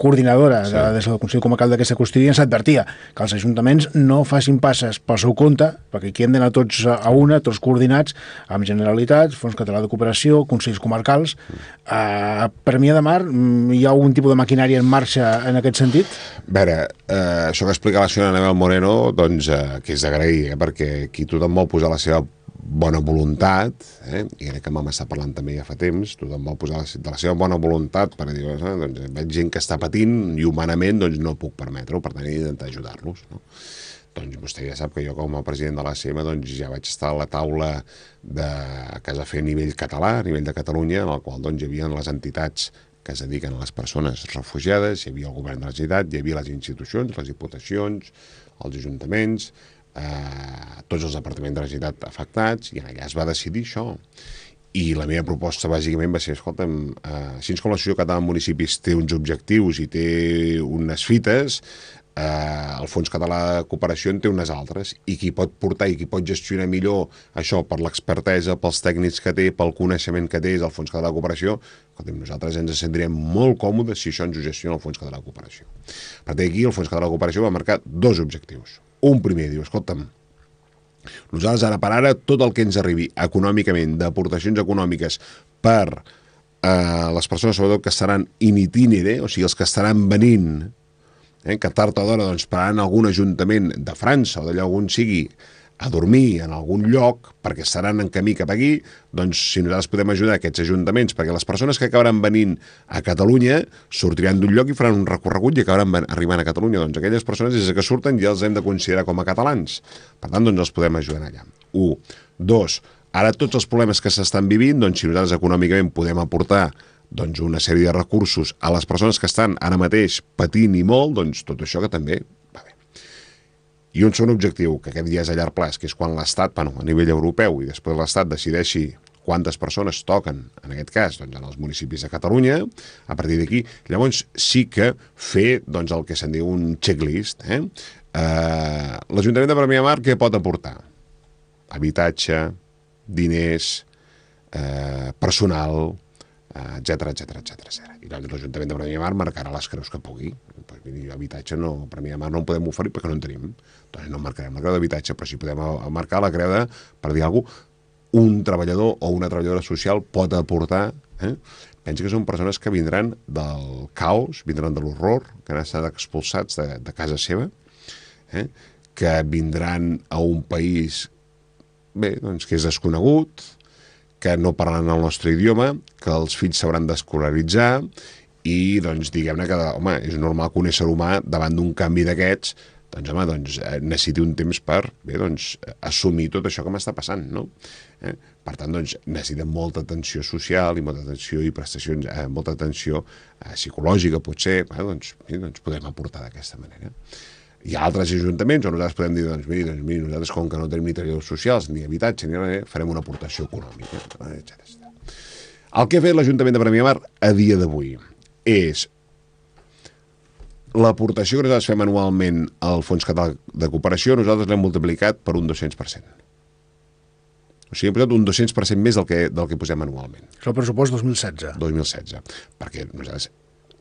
coordinadora sí. de, des del Consell Comarcal d'aquesta qüestió, i ens advertia que els ajuntaments no facin passes pel seu compte perquè aquí hem d'anar tots a una, tots coordinats, amb Generalitat, Fons Català de Cooperació, Consells Comarcals. Eh, a Premià de Mar, mm, hi ha algun tipus de maquinària en marxa en aquest sentit? A veure, eh, això que explicava la senyora Anabel Moreno, doncs, eh, que és d'agrair, eh, perquè aquí tothom vol posar la seva bona voluntat, eh? i crec que m'hem estat parlant també ja fa temps, tothom vol posar de la seva bona voluntat per dir, eh? doncs veig gent que està patint i humanament doncs no puc permetre-ho, per tant he d'intentar ajudar-los. No? Doncs vostè ja sap que jo com a president de l'ACM doncs, ja vaig estar a la taula de, que s'ha fet a nivell català, a nivell de Catalunya, en el qual doncs, hi havia les entitats que es dediquen a les persones refugiades, hi havia el govern de la Generalitat, hi havia les institucions, les diputacions, els ajuntaments, eh, tots els departaments de la Generalitat afectats, i en allà es va decidir això. I la meva proposta, bàsicament, va ser, escolta'm, eh, així com l'Associació Catalana de Municipis té uns objectius i té unes fites, eh, el Fons Català de Cooperació en té unes altres, i qui pot portar i qui pot gestionar millor això per l'expertesa, pels tècnics que té, pel coneixement que té és el Fons Català de Cooperació, escoltem, nosaltres ens sentirem molt còmodes si això ens ho gestiona el Fons Català de Cooperació. Per tant, aquí el Fons Català de Cooperació va marcar dos objectius. Un primer, diu, escolta'm, nosaltres ara per ara tot el que ens arribi econòmicament, d'aportacions econòmiques per eh, les persones sobretot que estaran in itinere, o sigui, els que estaran venint eh, que tard o d'hora doncs, pararan algun ajuntament de França o d'allà on sigui a dormir en algun lloc, perquè seran en camí cap aquí, doncs si nosaltres podem ajudar aquests ajuntaments, perquè les persones que acabaran venint a Catalunya sortiran d'un lloc i faran un recorregut i acabaran arribant a Catalunya. Doncs aquelles persones des que surten ja els hem de considerar com a catalans. Per tant, doncs els podem ajudar allà. 1. 2. Ara tots els problemes que s'estan vivint, doncs si nosaltres econòmicament podem aportar doncs, una sèrie de recursos a les persones que estan ara mateix patint i molt, doncs tot això que també va bé. I un segon objectiu, que aquest ja és a llarg plaç, que és quan l'Estat, bueno, a nivell europeu, i després l'Estat decideixi quantes persones toquen, en aquest cas, doncs, en els municipis de Catalunya, a partir d'aquí, llavors sí que fer doncs, el que se'n diu un checklist. Eh? Uh, L'Ajuntament de Premià Mar què pot aportar? Habitatge, diners, eh, uh, personal, personal, etc etc etc. I l'Ajuntament de Premià Mar marcarà les creus que pugui. Pues, doncs miri, habitatge no, Premià Mar no en podem oferir perquè no en tenim. Doncs no marcarem la creu d'habitatge, però si podem marcar la creu de, per dir alguna cosa, un treballador o una treballadora social pot aportar eh? pensa que són persones que vindran del caos, vindran de l'horror, que han estat expulsats de, de casa seva, eh? que vindran a un país bé, doncs, que és desconegut, que no parlen el nostre idioma, que els fills s'hauran d'escolaritzar i, doncs, diguem-ne que, home, és normal que un ésser humà, davant d'un canvi d'aquests, doncs, home, doncs, eh, necessiti un temps per, bé, doncs, assumir tot això que m'està passant, no? Eh? Per tant, doncs, necessita molta atenció social i molta atenció i prestacions, eh, molta atenció eh, psicològica, potser, eh? doncs, bé, doncs podem aportar d'aquesta manera. Hi ha altres ajuntaments on nosaltres podem dir, doncs miri, doncs, miri nosaltres com que no tenim ni treballadors socials ni habitatge, ni res, farem una aportació econòmica, etc. El que ha fet l'Ajuntament de Premià Mar a dia d'avui és l'aportació que nosaltres fem anualment al Fons Català de Cooperació, nosaltres l'hem multiplicat per un 200%. O sigui, hem posat un 200% més del que, del que posem anualment. És el pressupost 2016. 2016. Perquè nosaltres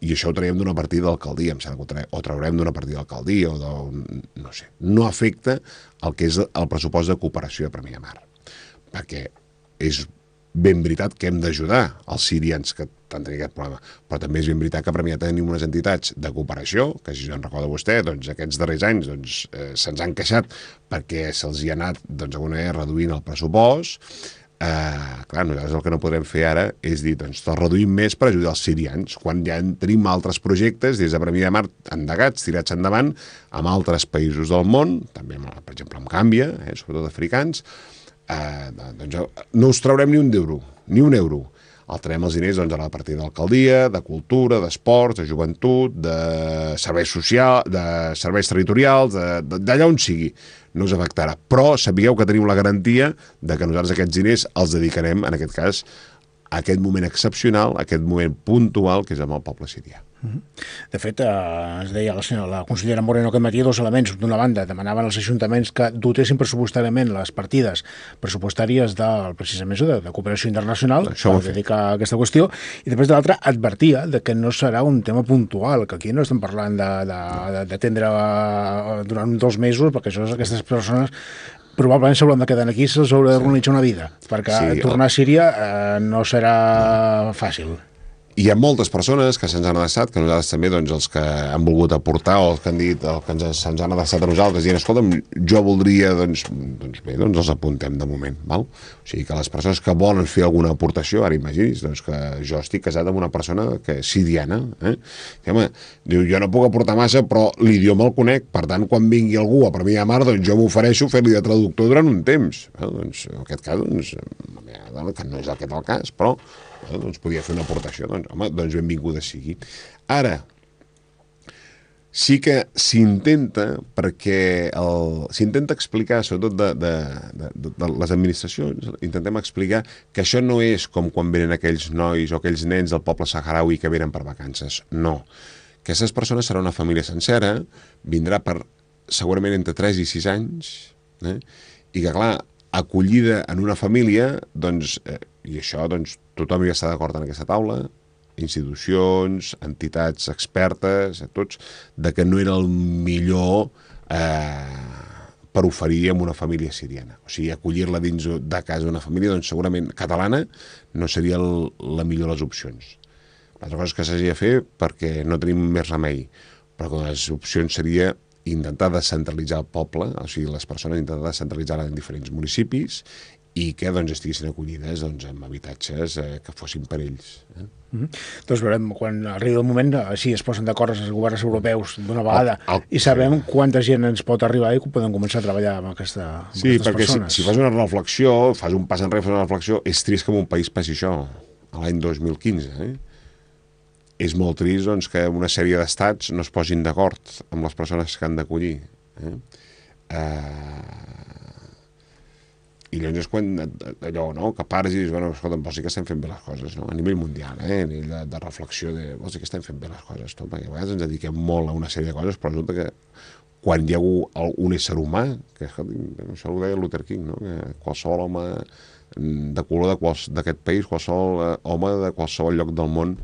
i això ho traiem d'una partida d'alcaldia, em sembla que ho traurem d'una partida d'alcaldia o de, no sé. No afecta el que és el pressupost de cooperació de Premià Mar, perquè és ben veritat que hem d'ajudar els sirians que tant tenen aquest problema, però també és ben veritat que a Premià tenim unes entitats de cooperació, que si jo en recordo vostè, doncs aquests darrers anys doncs, eh, se'ns han queixat perquè se'ls hi ha anat doncs, alguna reduint el pressupost, Uh, clar, nosaltres el que no podrem fer ara és dir, doncs, reduïm més per ajudar els sirians, quan ja en tenim altres projectes des de Premi de Mar endegats, tirats endavant, amb altres països del món, també, amb, per exemple, amb Càmbia, eh, sobretot africans, eh, uh, doncs no us traurem ni un euro, ni un euro. El traiem els diners doncs, a la partida d'alcaldia, de cultura, d'esports, de joventut, de serveis social, de serveis territorials, d'allà on sigui no us afectarà. Però sapigueu que teniu la garantia de que nosaltres aquests diners els dedicarem, en aquest cas, aquest moment excepcional, aquest moment puntual que és amb el poble sirià. De fet, eh, es deia la, senyora, la consellera Moreno que matia dos elements. D'una banda, demanaven als ajuntaments que dotessin pressupostàriament les partides pressupostàries del precisament de, de cooperació internacional Això per dedicar a aquesta qüestió, i després de l'altra advertia de que no serà un tema puntual, que aquí no estem parlant d'atendre de, de, de, eh, durant dos mesos, perquè això, aquestes persones probablement s'hauran de quedar aquí, se'ls haurà de sí. una vida, perquè sí, tornar a Síria eh, no serà fàcil hi ha moltes persones que se'ns han adreçat, que nosaltres també, doncs, els que han volgut aportar o els que han dit, el que se'ns han adreçat a nosaltres, dient, escolta'm, jo voldria, doncs, doncs bé, doncs els apuntem de moment, val? O sigui, que les persones que volen fer alguna aportació, ara imaginis, doncs que jo estic casat amb una persona que és siriana, eh? I, home, diu, jo no puc aportar massa, però l'idioma el conec, per tant, quan vingui algú a a Mar, doncs jo m'ofereixo fer-li de traductor durant un temps. Eh? Doncs, en aquest cas, doncs, que no és aquest el cas, però eh, doncs podia fer una aportació, doncs, home, doncs benvinguda sigui. Ara, sí que s'intenta perquè s'intenta explicar, sobretot de, de, de, de les administracions, intentem explicar que això no és com quan venen aquells nois o aquells nens del poble saharaui que venen per vacances, no. Aquestes persones serà una família sencera, vindrà per segurament entre 3 i 6 anys, eh? i que clar, acollida en una família, doncs, eh, i això doncs, tothom ja està d'acord en aquesta taula, institucions, entitats expertes, a eh, tots, de que no era el millor eh, per oferir a una família siriana. O sigui, acollir-la dins de casa d'una família, doncs segurament catalana, no seria el, la millor de les opcions. L'altra cosa és que s'hagi de fer perquè no tenim més remei, però que les opcions seria intentar descentralitzar el poble, o sigui, les persones intentar descentralitzar-la en diferents municipis i que doncs, estiguessin acollides doncs, en habitatges eh, que fossin per ells. Eh? Mm -hmm. Doncs veurem, quan arribi el moment, eh, si es posen d'acord els governs europeus d'una vegada el, oh, el... Oh, i sabem quanta gent ens pot arribar i que podem començar a treballar amb, aquesta, amb sí, aquestes perquè Sí, Si, si fas una reflexió, fas un pas enrere, fas una reflexió, és trist que en un país passi això, a l'any 2015. Eh? És molt trist doncs, que una sèrie d'estats no es posin d'acord amb les persones que han d'acollir. Eh? Eh, i llavors és quan allò, no?, que pares i dius, bueno, escolta, però sí que estem fent bé les coses, no?, a nivell mundial, eh?, a nivell de, de reflexió de, oh, sí que estem fent bé les coses, no?, perquè a vegades ens dediquem molt a una sèrie de coses, però resulta que quan hi ha un ésser humà, que això ho deia Luther King, no? que qualsevol home de color d'aquest país, qualsevol eh, home de qualsevol lloc del món,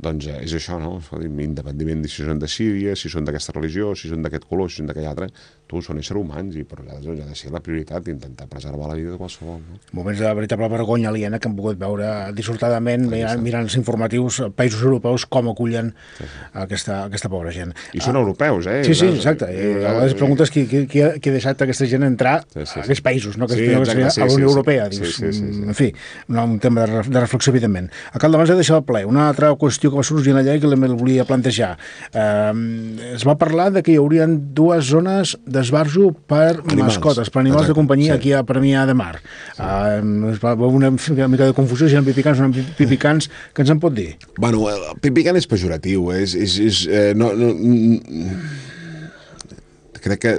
doncs eh, és això, no? Independentment de si són de Síria, si són d'aquesta religió, si són d'aquest color, si són d'aquell altre, tu són éssers humans i per nosaltres doncs, ha de ser la prioritat intentar preservar la vida de qualsevol. No? Moments de veritable vergonya aliena que hem pogut veure dissortadament mirant, mirant els informatius eh, països europeus com acullen sí, sí. Aquesta, aquesta pobra gent. I són ah, europeus, eh? Sí, sí, exacte. I, I, eh, a vegades preguntes qui, qui, qui, ha deixat aquesta gent entrar sí, sí, sí. a aquests països, no? Que sí, exacte, sí, a l'Unió sí, Europea, sí, dius. Sí, sí, sí, mm, sí. En fi, un tema de, de reflexió, evidentment. A cal d'abans de deixat el ple, una altra qüestió que va sorgir allà i que la volia plantejar. Eh, es va parlar de que hi haurien dues zones de d'esbarjo per animals, mascotes, per animals exacte, de companyia sí. aquí a Premià de Mar. Sí. Uh, ah, una, una mica de confusió si ha pipicans o no pipicans, que ens en pot dir? Bueno, el pipicant és pejoratiu, és... és, és eh, no, no, mm, crec que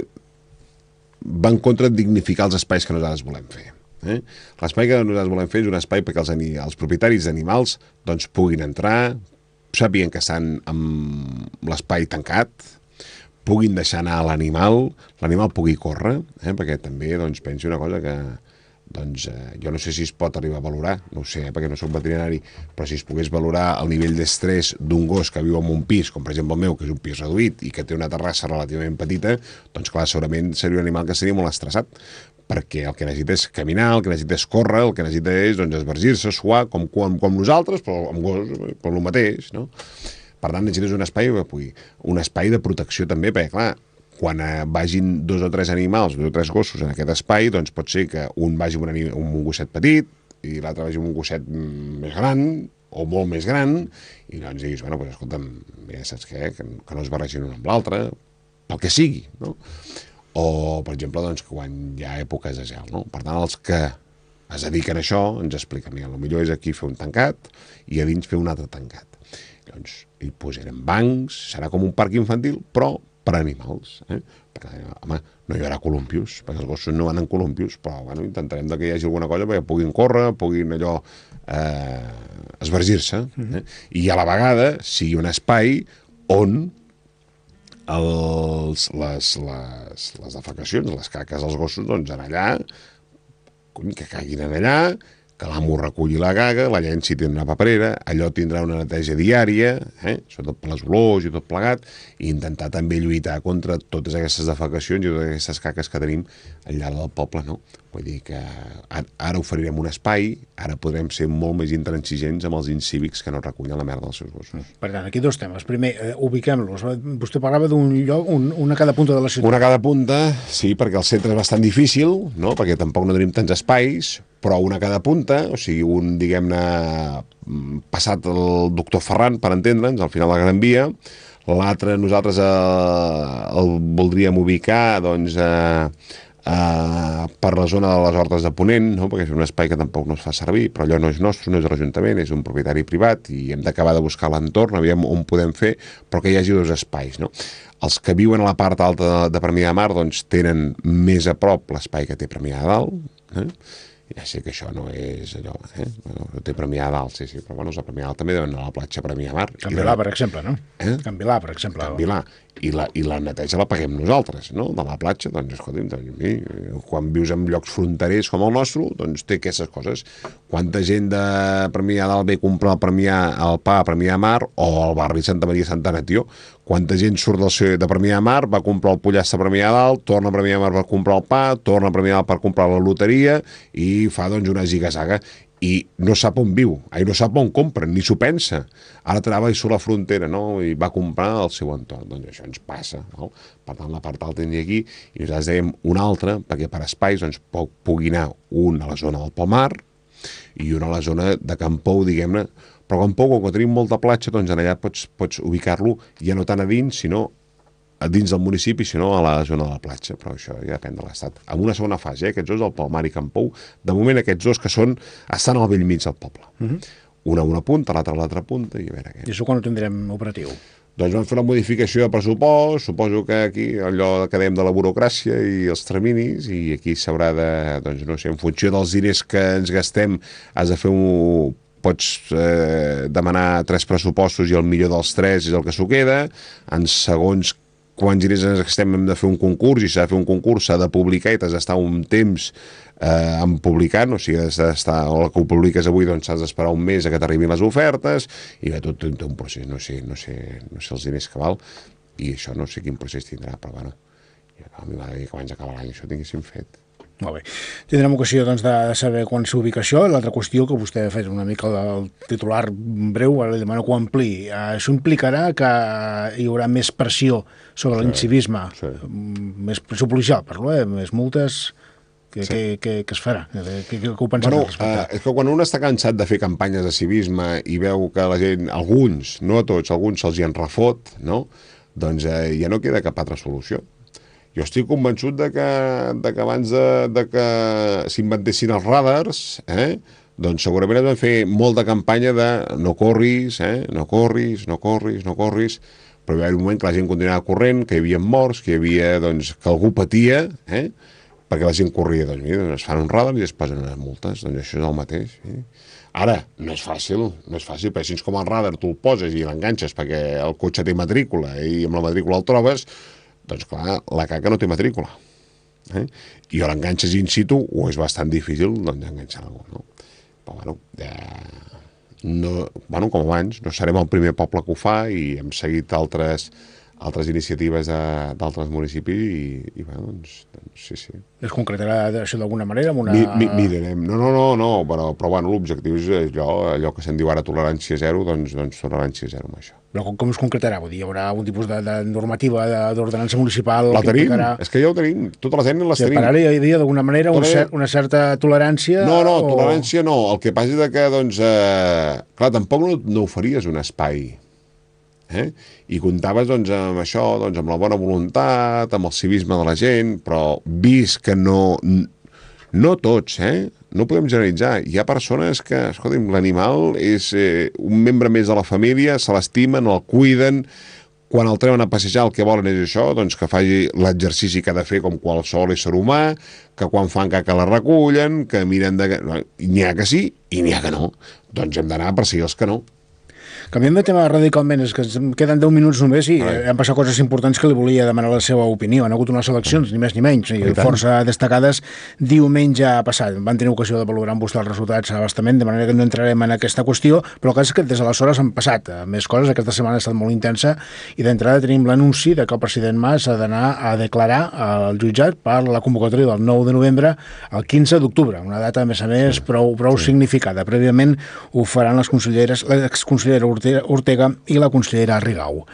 va en contra de dignificar els espais que nosaltres volem fer. Eh? L'espai que nosaltres volem fer és un espai perquè els, els propietaris d'animals doncs, puguin entrar, sàpiguen que estan amb l'espai tancat, puguin deixar anar l'animal, l'animal pugui córrer, eh? perquè també doncs, penso una cosa que doncs, eh, jo no sé si es pot arribar a valorar, no ho sé, eh? perquè no sóc veterinari, però si es pogués valorar el nivell d'estrès d'un gos que viu en un pis, com per exemple el meu, que és un pis reduït i que té una terrassa relativament petita, doncs clar, segurament seria un animal que seria molt estressat, perquè el que necessita és caminar, el que necessita és córrer, el que necessita és doncs, esvergir-se, suar, com, com, com nosaltres, però amb gos, eh, però el mateix, no? Per tant, necessites un espai que pugui, un espai de protecció també, perquè clar, quan eh, vagin dos o tres animals, dos o tres gossos en aquest espai, doncs pot ser que un vagi amb un, anim, amb un gosset petit i l'altre vagi amb un gosset més gran, o molt més gran, i doncs diguis, bueno, pues, doncs, escolta'm, ja saps què, que, que no es barregin un amb l'altre, pel que sigui, no? O, per exemple, doncs, quan hi ha èpoques de gel, no? Per tant, els que es dediquen a això ens expliquen, mira, millor és aquí fer un tancat i a dins fer un altre tancat doncs hi posarem bancs, serà com un parc infantil, però per animals. Eh? Perquè, home, no hi haurà columpius, perquè els gossos no van en columpius, però bueno, intentarem que hi hagi alguna cosa perquè puguin córrer, puguin allò eh, esvergir-se. Mm -hmm. eh? Mhm. I a la vegada sigui un espai on els, les, les, les defecacions, les caques dels gossos, doncs en allà, cony, que caguin en allà, que l'amo reculli la gaga, la llenci tindrà paperera, allò tindrà una neteja diària, eh? sobretot per les olors i tot plegat, i intentar també lluitar contra totes aquestes defecacions i totes aquestes caques que tenim al llarg del poble, no? Vull dir que ara oferirem un espai, ara podrem ser molt més intransigents amb els incívics que no recullen la merda dels seus gossos. Per tant, aquí dos temes. Primer, eh, ubiquem-los. Vostè parlava d'un lloc, un, un a cada punta de la ciutat. Una a cada punta, sí, perquè el centre és bastant difícil, no? perquè tampoc no tenim tants espais, però una a cada punta, o sigui, un, diguem-ne, mm, passat el doctor Ferran, per entendre'ns, al final de la Gran Via, l'altre nosaltres eh, el voldríem ubicar, doncs... Eh, Eh, per la zona de les Hortes de Ponent, no? perquè és un espai que tampoc no es fa servir, però allò no és nostre, no és de l'Ajuntament, és un propietari privat i hem d'acabar de buscar l'entorn, aviam on podem fer, però que hi hagi dos espais. No? Els que viuen a la part alta de, de Premià de Mar doncs, tenen més a prop l'espai que té Premià de Dalt, eh? ja sé que això no és allò, eh? Bueno, no té Premià Dalt, sí, sí, però bueno, els de Premià Dalt també deuen anar a la platja Premià Mar. Can Vilà, per exemple, no? Eh? Can Vilà, per exemple. Can Vilà i la, i la neteja la paguem nosaltres, no? De la platja, doncs, escolti'm, doncs, mi, eh, quan vius en llocs fronterers com el nostre, doncs té aquestes coses. Quanta gent de Premià dalt ve a comprar el, Premià, el pa a Premià Mar o al barri Santa Maria Santa Natió, quanta gent surt del seu, de Premià Mar, va comprar el pollastre a Premià Dalt, torna a Premià Mar per comprar el pa, torna a Premià Dalt per comprar la loteria i fa doncs una gigasaga i no sap on viu, ahir no sap on compra, ni s'ho pensa. Ara treballa surt la frontera, no?, i va comprar al seu entorn. Doncs això ens passa, no? Per tant, la part alta tenia aquí, i nosaltres dèiem una altra, perquè per espais doncs, pugui anar un a la zona del Pomar i un a la zona de Campou, diguem-ne, però Campou, com que tenim molta platja, doncs allà pots, pots ubicar-lo ja no tant a dins, sinó dins del municipi, sinó a la zona de la platja, però això ja depèn de l'estat. Amb una segona fase, eh, aquests dos, el Palmar i Campou, de moment aquests dos que són, estan al vell mig del poble. Uh mhm. -huh. Una a una punta, l'altra a l'altra punta, i a veure què. I això quan ho tindrem operatiu? Doncs vam fer una modificació de pressupost, suposo que aquí allò que dèiem de la burocràcia i els terminis, i aquí s'haurà de, doncs no sé, en funció dels diners que ens gastem, has de fer un, pots eh, demanar tres pressupostos i el millor dels tres és el que s'ho queda, en segons quan diries que estem, hem de fer un concurs i s'ha de fer un concurs, s'ha de publicar i t'has d'estar un temps eh, en publicant, o sigui, has d'estar, el que ho publiques avui doncs has d'esperar un mes a que t'arribin les ofertes i bé, tot, té un procés, no sé, no sé, no sé els diners que val i això no sé quin procés tindrà, però bueno, ja a mi m'agradaria que abans d'acabar l'any això tinguéssim fet. Molt bé. Tindrem ocasió doncs, de, de saber quan s'ubica això. L'altra qüestió que vostè ha fet una mica el titular breu, ara li demano ho ampli. Eh, això implicarà que hi haurà més pressió sobre sí, l'incivisme, sí. Mm, més policial, parlo, eh? més multes... Què, sí. que, que, es farà? Eh, Què, que ho penses bueno, uh, és que quan un està cansat de fer campanyes de civisme i veu que la gent, alguns, no a tots, alguns se'ls hi en refot, no? doncs eh, ja no queda cap altra solució. Jo estic convençut de que, de que abans de, de que s'inventessin els radars, eh, doncs segurament es van fer molta campanya de no corris, eh, no corris, no corris, no corris, però hi va haver un moment que la gent continuava corrent, que hi havia morts, que hi havia, doncs, que algú patia, eh? perquè la gent corria, doncs, mira, doncs es fan un radar i es posen unes multes, doncs això és el mateix. Eh? Ara, no és fàcil, no és fàcil, perquè si com el radar tu el poses i l'enganxes perquè el cotxe té matrícula i amb la matrícula el trobes, doncs clar, la caca no té matrícula. Eh? I o l'enganxes in situ o és bastant difícil doncs, enganxar algú, no? Però bueno, ja... Eh no, bueno, com abans, no serem el primer poble que ho fa i hem seguit altres altres iniciatives eh, d'altres municipis i, i bueno, doncs, doncs, sí, sí. Es concretarà això d'alguna manera? Amb una... Mi, mi, mirarem. No, no, no, no però, però bueno, l'objectiu és allò, allò que se'n diu ara tolerància zero, doncs, doncs tolerància zero amb això. Però com, com es concretarà? Vull dir, hi haurà algun tipus de, de normativa d'ordenança municipal? La tenim, implicarà... és que ja ho tenim, totes les eines les sí, tenim. Per ara hi havia d'alguna manera una, cer una certa tolerància? No, no, o... tolerància no, el que passa és que, doncs, eh, clar, tampoc no, no oferies un espai Eh? I comptaves doncs, amb això, doncs, amb la bona voluntat, amb el civisme de la gent, però vist que no... No tots, eh? No podem generalitzar. Hi ha persones que, escolti'm, l'animal és eh, un membre més de la família, se l'estimen, el cuiden, quan el treuen a passejar el que volen és això, doncs que faci l'exercici que ha de fer com qualsevol ésser humà, que quan fan caca la recullen, que miren de... N'hi ha que sí i n'hi ha que no. Doncs hem d'anar a perseguir els que no. Canviem de tema radicalment, és que ens queden 10 minuts només i eh, han passat coses importants que li volia demanar la seva opinió. Han hagut unes eleccions, ni més ni menys, i, I força destacades diumenge ha passat. Van tenir ocasió de valorar amb vostè els resultats abastament, de manera que no entrarem en aquesta qüestió, però el cas és que des d'aleshores han passat més coses. Aquesta setmana ha estat molt intensa i d'entrada tenim l'anunci de que el president Mas ha d'anar a declarar al jutjat per la convocatòria del 9 de novembre al 15 d'octubre, una data, a més a més, prou, prou sí. significada. Prèviament ho faran les conselleres, l'exconsellera Ortega i la consellera Rigau.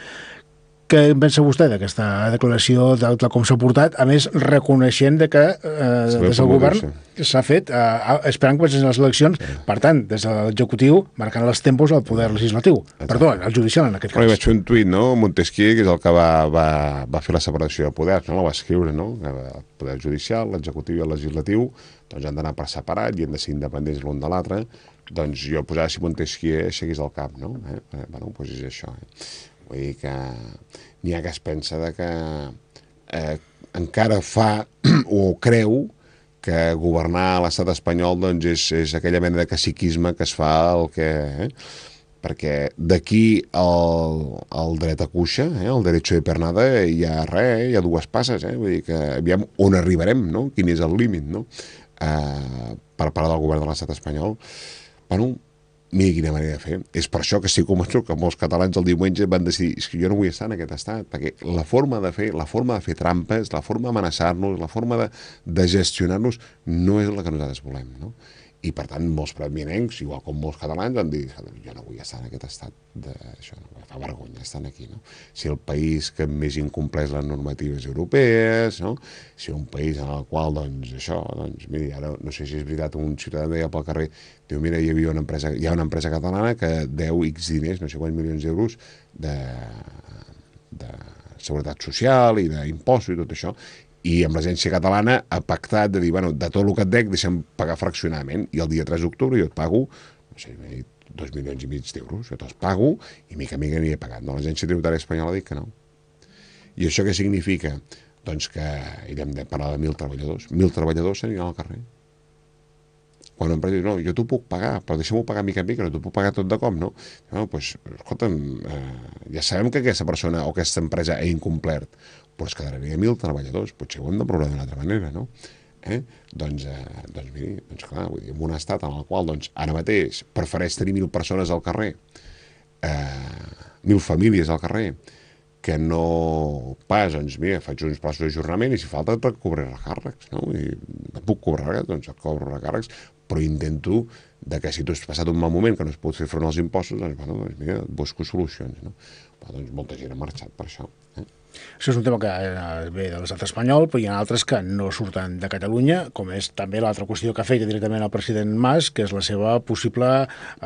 Què en pensa vostè d'aquesta declaració de, de com s'ha portat? A més, reconeixent de que eh, des del govern s'ha fet eh, esperant que vagin les eleccions, sí. per tant, des de l'executiu, marcant els tempos al poder legislatiu. Exacte. Perdó, al judicial, en aquest cas. Però vaig fer un tuit, no? Montesquieu, que és el que va, va, va fer la separació de poders, no? va escriure, no? El poder judicial, l'executiu i el legislatiu doncs han d'anar per separat i han de ser independents l'un de l'altre, doncs jo posava si Montesquieu seguís al cap, no? Eh? eh bueno, doncs és això. Eh? Vull dir que n'hi ha que es pensa de que eh, encara fa o creu que governar l'estat espanyol doncs, és, és aquella mena de caciquisme que es fa el que... Eh? Perquè d'aquí el, el dret a cuixa, eh? el dret de pernada, hi ha res, eh, hi ha dues passes, eh? vull dir que aviam on arribarem, no? quin és el límit no? Eh, per part del govern de l'estat espanyol bueno, mira quina manera de fer. És per això que estic convençut que molts catalans el diumenge van decidir és que jo no vull estar en aquest estat, perquè la forma de fer, la forma de fer trampes, la forma d'amenaçar-nos, la forma de, de gestionar-nos no és la que nosaltres volem, no? i per tant molts preadminencs, igual com molts catalans, han dit jo no vull estar en aquest estat d'això, no, fa vergonya estar aquí. No? Si el país que més incompleix les normatives europees, no? si un país en el qual, doncs, això, doncs, mira, ara no sé si és veritat, un ciutadà deia pel carrer, diu, mira, hi havia una empresa, hi ha una empresa catalana que deu X diners, no sé quants milions d'euros, de, de seguretat social i d'impostos i tot això, i amb l'Agència Catalana ha pactat de dir, bueno, de tot el que et dec deixem pagar fraccionament i el dia 3 d'octubre jo et pago, no sé, eh, dos milions i mig d'euros, jo te'ls pago i mica en mica he pagat. No, l'Agència Tributària Espanyola ha dit que no. I això què significa? Doncs que hem de parlar de mil treballadors. Mil treballadors s'aniran al carrer. Quan l'empresa diu, no, jo t'ho puc pagar, però deixa'm-ho pagar mica en mica, no t'ho puc pagar tot de cop, no? No, doncs, escolta'm, eh, ja sabem que aquesta persona o aquesta empresa ha incomplert doncs quedaria mil treballadors, potser ho hem de provar d'una altra manera, no? Eh? Doncs, eh, doncs miri, doncs clar, vull dir, en un estat en el qual doncs, ara mateix prefereix tenir mil persones al carrer, eh, mil famílies al carrer, que no pas, doncs mira, faig uns plaços d'ajornament i si falta et cobrir recàrrecs, no? I puc cobrar doncs et cobro recàrrecs, però intento de que si tu has passat un mal moment que no es pot fer front als impostos, doncs, bueno, doncs mira, busco solucions, no? Però doncs molta gent ha marxat per això, eh? Això és un tema que eh, ve de l'estat espanyol, però hi ha altres que no surten de Catalunya, com és també l'altra qüestió que ha fet directament el president Mas, que és la seva possible,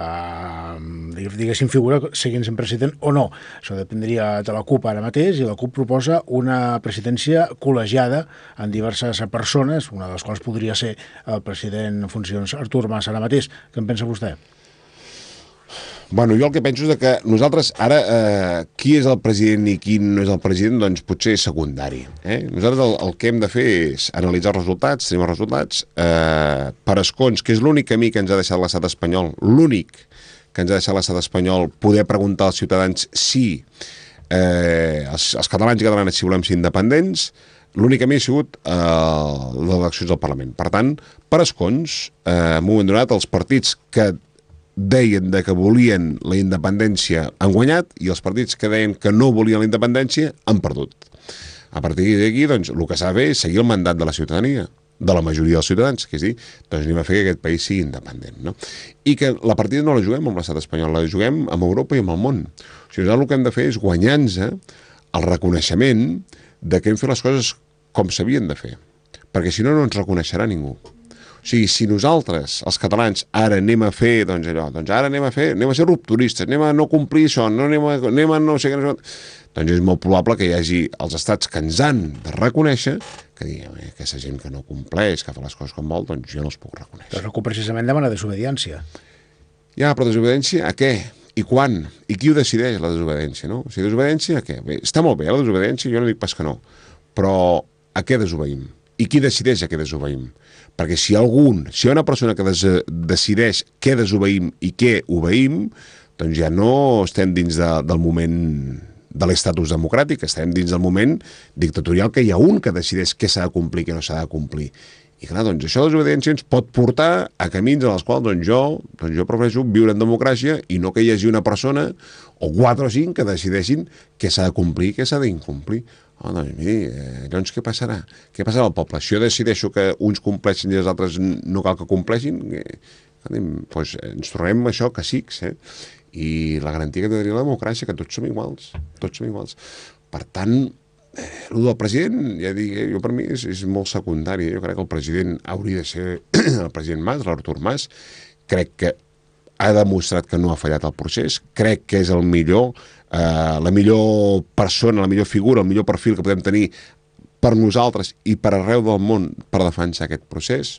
eh, diguéssim, figura seguint sent president o no. Això dependria de la CUP ara mateix, i la CUP proposa una presidència col·legiada en diverses persones, una de les quals podria ser el president en funcions Artur Mas ara mateix. Què en pensa vostè? Bueno, jo el que penso és que nosaltres ara, eh, qui és el president i qui no és el president, doncs potser és secundari. Eh? Nosaltres el, el que hem de fer és analitzar els resultats, tenim els resultats, eh, per escons, que és l'únic camí que ens ha deixat l'estat espanyol, l'únic que ens ha deixat l'estat espanyol, poder preguntar als ciutadans si eh, els, els catalans i catalanes si volem ser independents, l'únic camí ha sigut eh, les eleccions del Parlament. Per tant, per escons, eh, en un moment donat, els partits que deien de que volien la independència han guanyat i els partits que deien que no volien la independència han perdut. A partir d'aquí, doncs, el que s'ha de fer és seguir el mandat de la ciutadania de la majoria dels ciutadans, que és dir, doncs anem a fer que aquest país sigui independent, no? I que la partida no la juguem amb l'estat espanyol, la juguem amb Europa i amb el món. O sigui, el que hem de fer és guanyar-nos el reconeixement de que hem fet les coses com s'havien de fer, perquè si no, no ens reconeixerà ningú. O sigui, si nosaltres, els catalans, ara anem a fer doncs allò, doncs ara anem a fer, anem a ser rupturistes, anem a no complir això, no anem a, anem a no sé què, no sé, doncs és molt probable que hi hagi els estats que ens han de reconèixer que diguem, eh, aquesta gent que no compleix, que fa les coses com vol, doncs jo no els puc reconèixer. Però no precisament demana desobediència. Ja, però desobediència a què? I quan? I qui ho decideix, la desobediència, no? O sigui, desobediència a què? Bé, està molt bé, la desobediència, jo no dic pas que no, però a què desobeïm? I qui decideix a què desobeïm? Perquè si algun, si hi ha una persona que des, decideix què desobeïm i què obeïm, doncs ja no estem dins de, del moment de l'estatus democràtic, estem dins del moment dictatorial que hi ha un que decideix què s'ha de complir i què no s'ha de complir. I clar, doncs això de desobediència ens pot portar a camins en els quals doncs jo, doncs jo prefereixo viure en democràcia i no que hi hagi una persona o quatre o cinc que decideixin què s'ha de complir i què s'ha d'incomplir. Oh, doncs miri, eh, llavors què passarà? Què passarà al poble? Si jo decideixo que uns compleixin i els altres no cal que compleixin, eh, doncs eh, ens trobem això que sí, eh? I la garantia que tindria la democràcia, que tots som iguals, tots som iguals. Per tant, eh, el del president, ja dic, eh, jo per mi és, és molt secundari. Eh? Jo crec que el president hauria de ser el president Mas, l'Artur Mas. Crec que ha demostrat que no ha fallat el procés, crec que és el millor, eh, la millor persona, la millor figura, el millor perfil que podem tenir per nosaltres i per arreu del món per defensar aquest procés,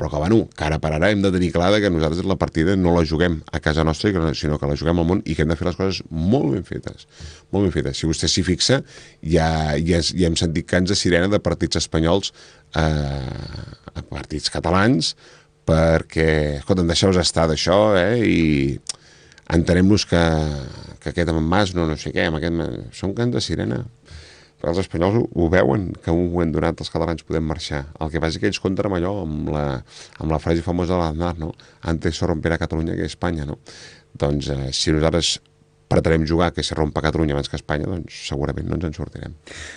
però que, bueno, que ara per ara hem de tenir clar que nosaltres la partida no la juguem a casa nostra, sinó que la juguem al món i que hem de fer les coses molt ben fetes. Molt ben fetes. Si vostè s'hi fixa, ja, ja, ja hem sentit cants de sirena de partits espanyols eh, a partits catalans, perquè, escolta, deixeu-vos estar d'això, eh? I entenem-nos que, que aquest amb mas no, no sé què, amb aquest... Mas... Són cants de sirena. Però els espanyols ho, ho veuen, que un moment donat els catalans podem marxar. El que passa és que ells compten amb allò, amb la, amb la frase famosa de l'Aznar, no? Antes se romperà Catalunya que Espanya, no? Doncs eh, si nosaltres pretenem jugar que se rompa Catalunya abans que Espanya, doncs segurament no ens en sortirem.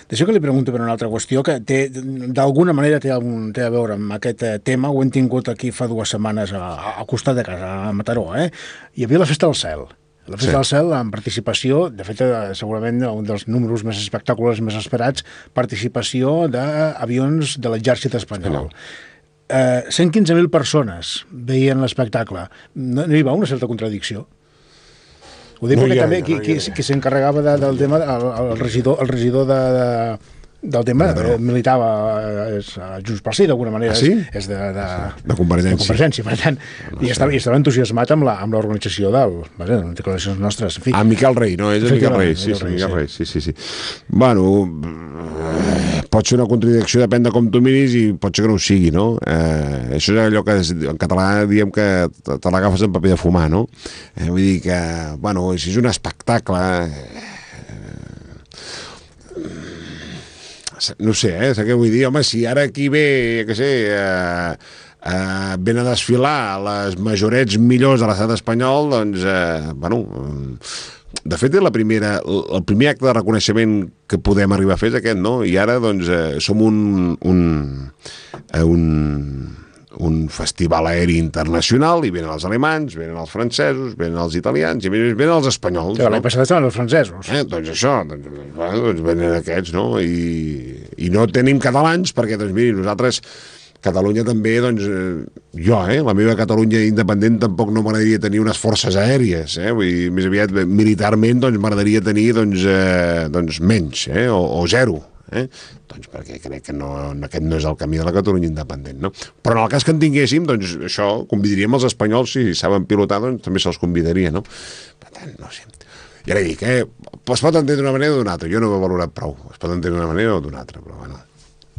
Deixeu que li pregunto per una altra qüestió que té d'alguna manera té, algun, té a veure amb aquest eh, tema. Ho hem tingut aquí fa dues setmanes a, a costat de casa, a Mataró. Eh? Hi havia la Festa del Cel. La Festa sí. del Cel, amb participació, de fet, eh, segurament eh, un dels números més espectaculars, més esperats, participació d'avions de l'exèrcit espanyol. espanyol. Eh, 115.000 persones veien l'espectacle. No, no hi va una certa contradicció? Ho dic no perquè ha, també no qui, qui, qui s'encarregava de, del tema, el, el regidor, el regidor de, de del tema, eh, no, però militava eh, és, a eh, Junts per Sí, d'alguna manera. Ah, sí? És, és de, de, ah, de, Convergència. de Convergència. Per tant, no, i, estava, i estava entusiasmat amb l'organització del... Vaja, amb declaracions nostres. En fi. A ah, Miquel Rey, no? És el Miquel Rey, sí, sí, Miquel Rey, sí, sí, sí. Bueno, pot ser una contradicció, depèn de com tu miris, i pot ser que no ho sigui, no? Eh, això és allò que en català diem que te, te l'agafes en paper de fumar, no? Eh, vull dir que, bueno, si és un espectacle... Eh, no sé, eh, saps què vull dir? Home, si ara aquí ve, que sé, eh, eh, ben a desfilar les majorets millors de l'estat espanyol, doncs, eh, bueno, eh, de fet, la primera, el primer acte de reconeixement que podem arribar a fer és aquest, no? I ara, doncs, eh, som un, un, eh, un, un festival aeri internacional i venen els alemanys, venen els francesos, venen els italians i venen, venen els espanyols. Sí, L'any no? passat estaven els francesos. Eh, doncs això, doncs, doncs venen aquests, no? I, I no tenim catalans perquè, doncs miri, nosaltres Catalunya també, doncs, eh, jo, eh, la meva Catalunya independent tampoc no m'agradaria tenir unes forces aèries, eh, vull dir, més aviat militarment, doncs, m'agradaria tenir, doncs, eh, doncs menys, eh, o, o zero, Eh? Doncs perquè crec que no, aquest no és el camí de la Catalunya independent. No? Però en el cas que en tinguéssim, doncs això convidaríem els espanyols, si saben pilotar, doncs també se'ls convidaria. No? Per tant, no sé ja ara dic, eh, es pot entendre d'una manera o d'una altra, jo no m'he valorat prou, es pot entendre d'una manera o d'una altra, però bueno.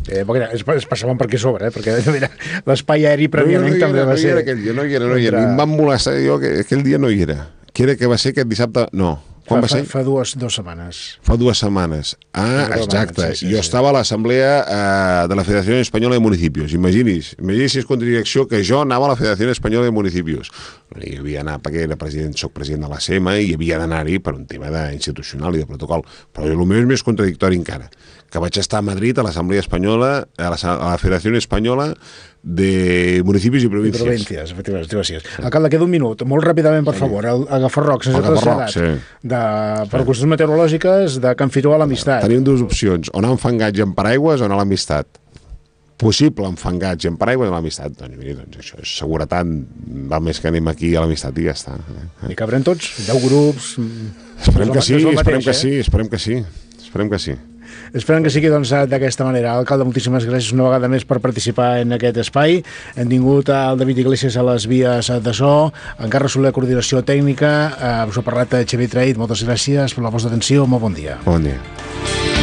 Eh, perquè es, es passava per aquí sobre, eh? perquè l'espai aeri prèviament no, no també era, va no ser... Era aquell, jo no hi era, no hi era, no hi I em van molestar, jo que aquell dia no hi era. Que era que va ser aquest dissabte... No, quan fa, va ser? Fa, fa dues, dues setmanes. Fa dues setmanes. Ah, dues exacte. Setmanes, sí, sí, jo sí. estava a l'assemblea eh, de la Federació Espanyola de Municipios. Imaginis, imaginis si és direcció que jo anava a la Federació Espanyola de Municipios. I hi havia d'anar perquè era president, soc president de la SEMA i havia d'anar-hi per un tema d'institucional institucional i de protocol. Però el meu és més contradictori encara, que vaig estar a Madrid, a l'Assemblea Espanyola, a la, a la Federació Espanyola de municipis i províncies. I províncies, efectivament, gràcies. Alcalde, queda un minut. Molt ràpidament, per sí. favor. El, agafar rocs, sense agafar sí. de, per sí. qüestions meteorològiques, de Can Fitó a l'amistat. Tenim dues opcions, o anar amb fangatge amb paraigües o anar a l'amistat possible enfangatge en paraigua de l'amistat. Doncs, mira, doncs això és seguretat, val més que anem aquí a l'amistat i ja està. I cabrem tots? 10 grups? Eh? Esperem que sí, esperem que sí, esperem que sí, esperem que sí. Esperem que sigui doncs, d'aquesta manera. Alcalde, moltíssimes gràcies una vegada més per participar en aquest espai. Hem tingut el David Iglesias a les vies de so, en Carles Soler, coordinació tècnica, eh, us ha parlat eh, Xavier Traït, moltes gràcies per la vostra atenció, molt bon dia. Bon dia.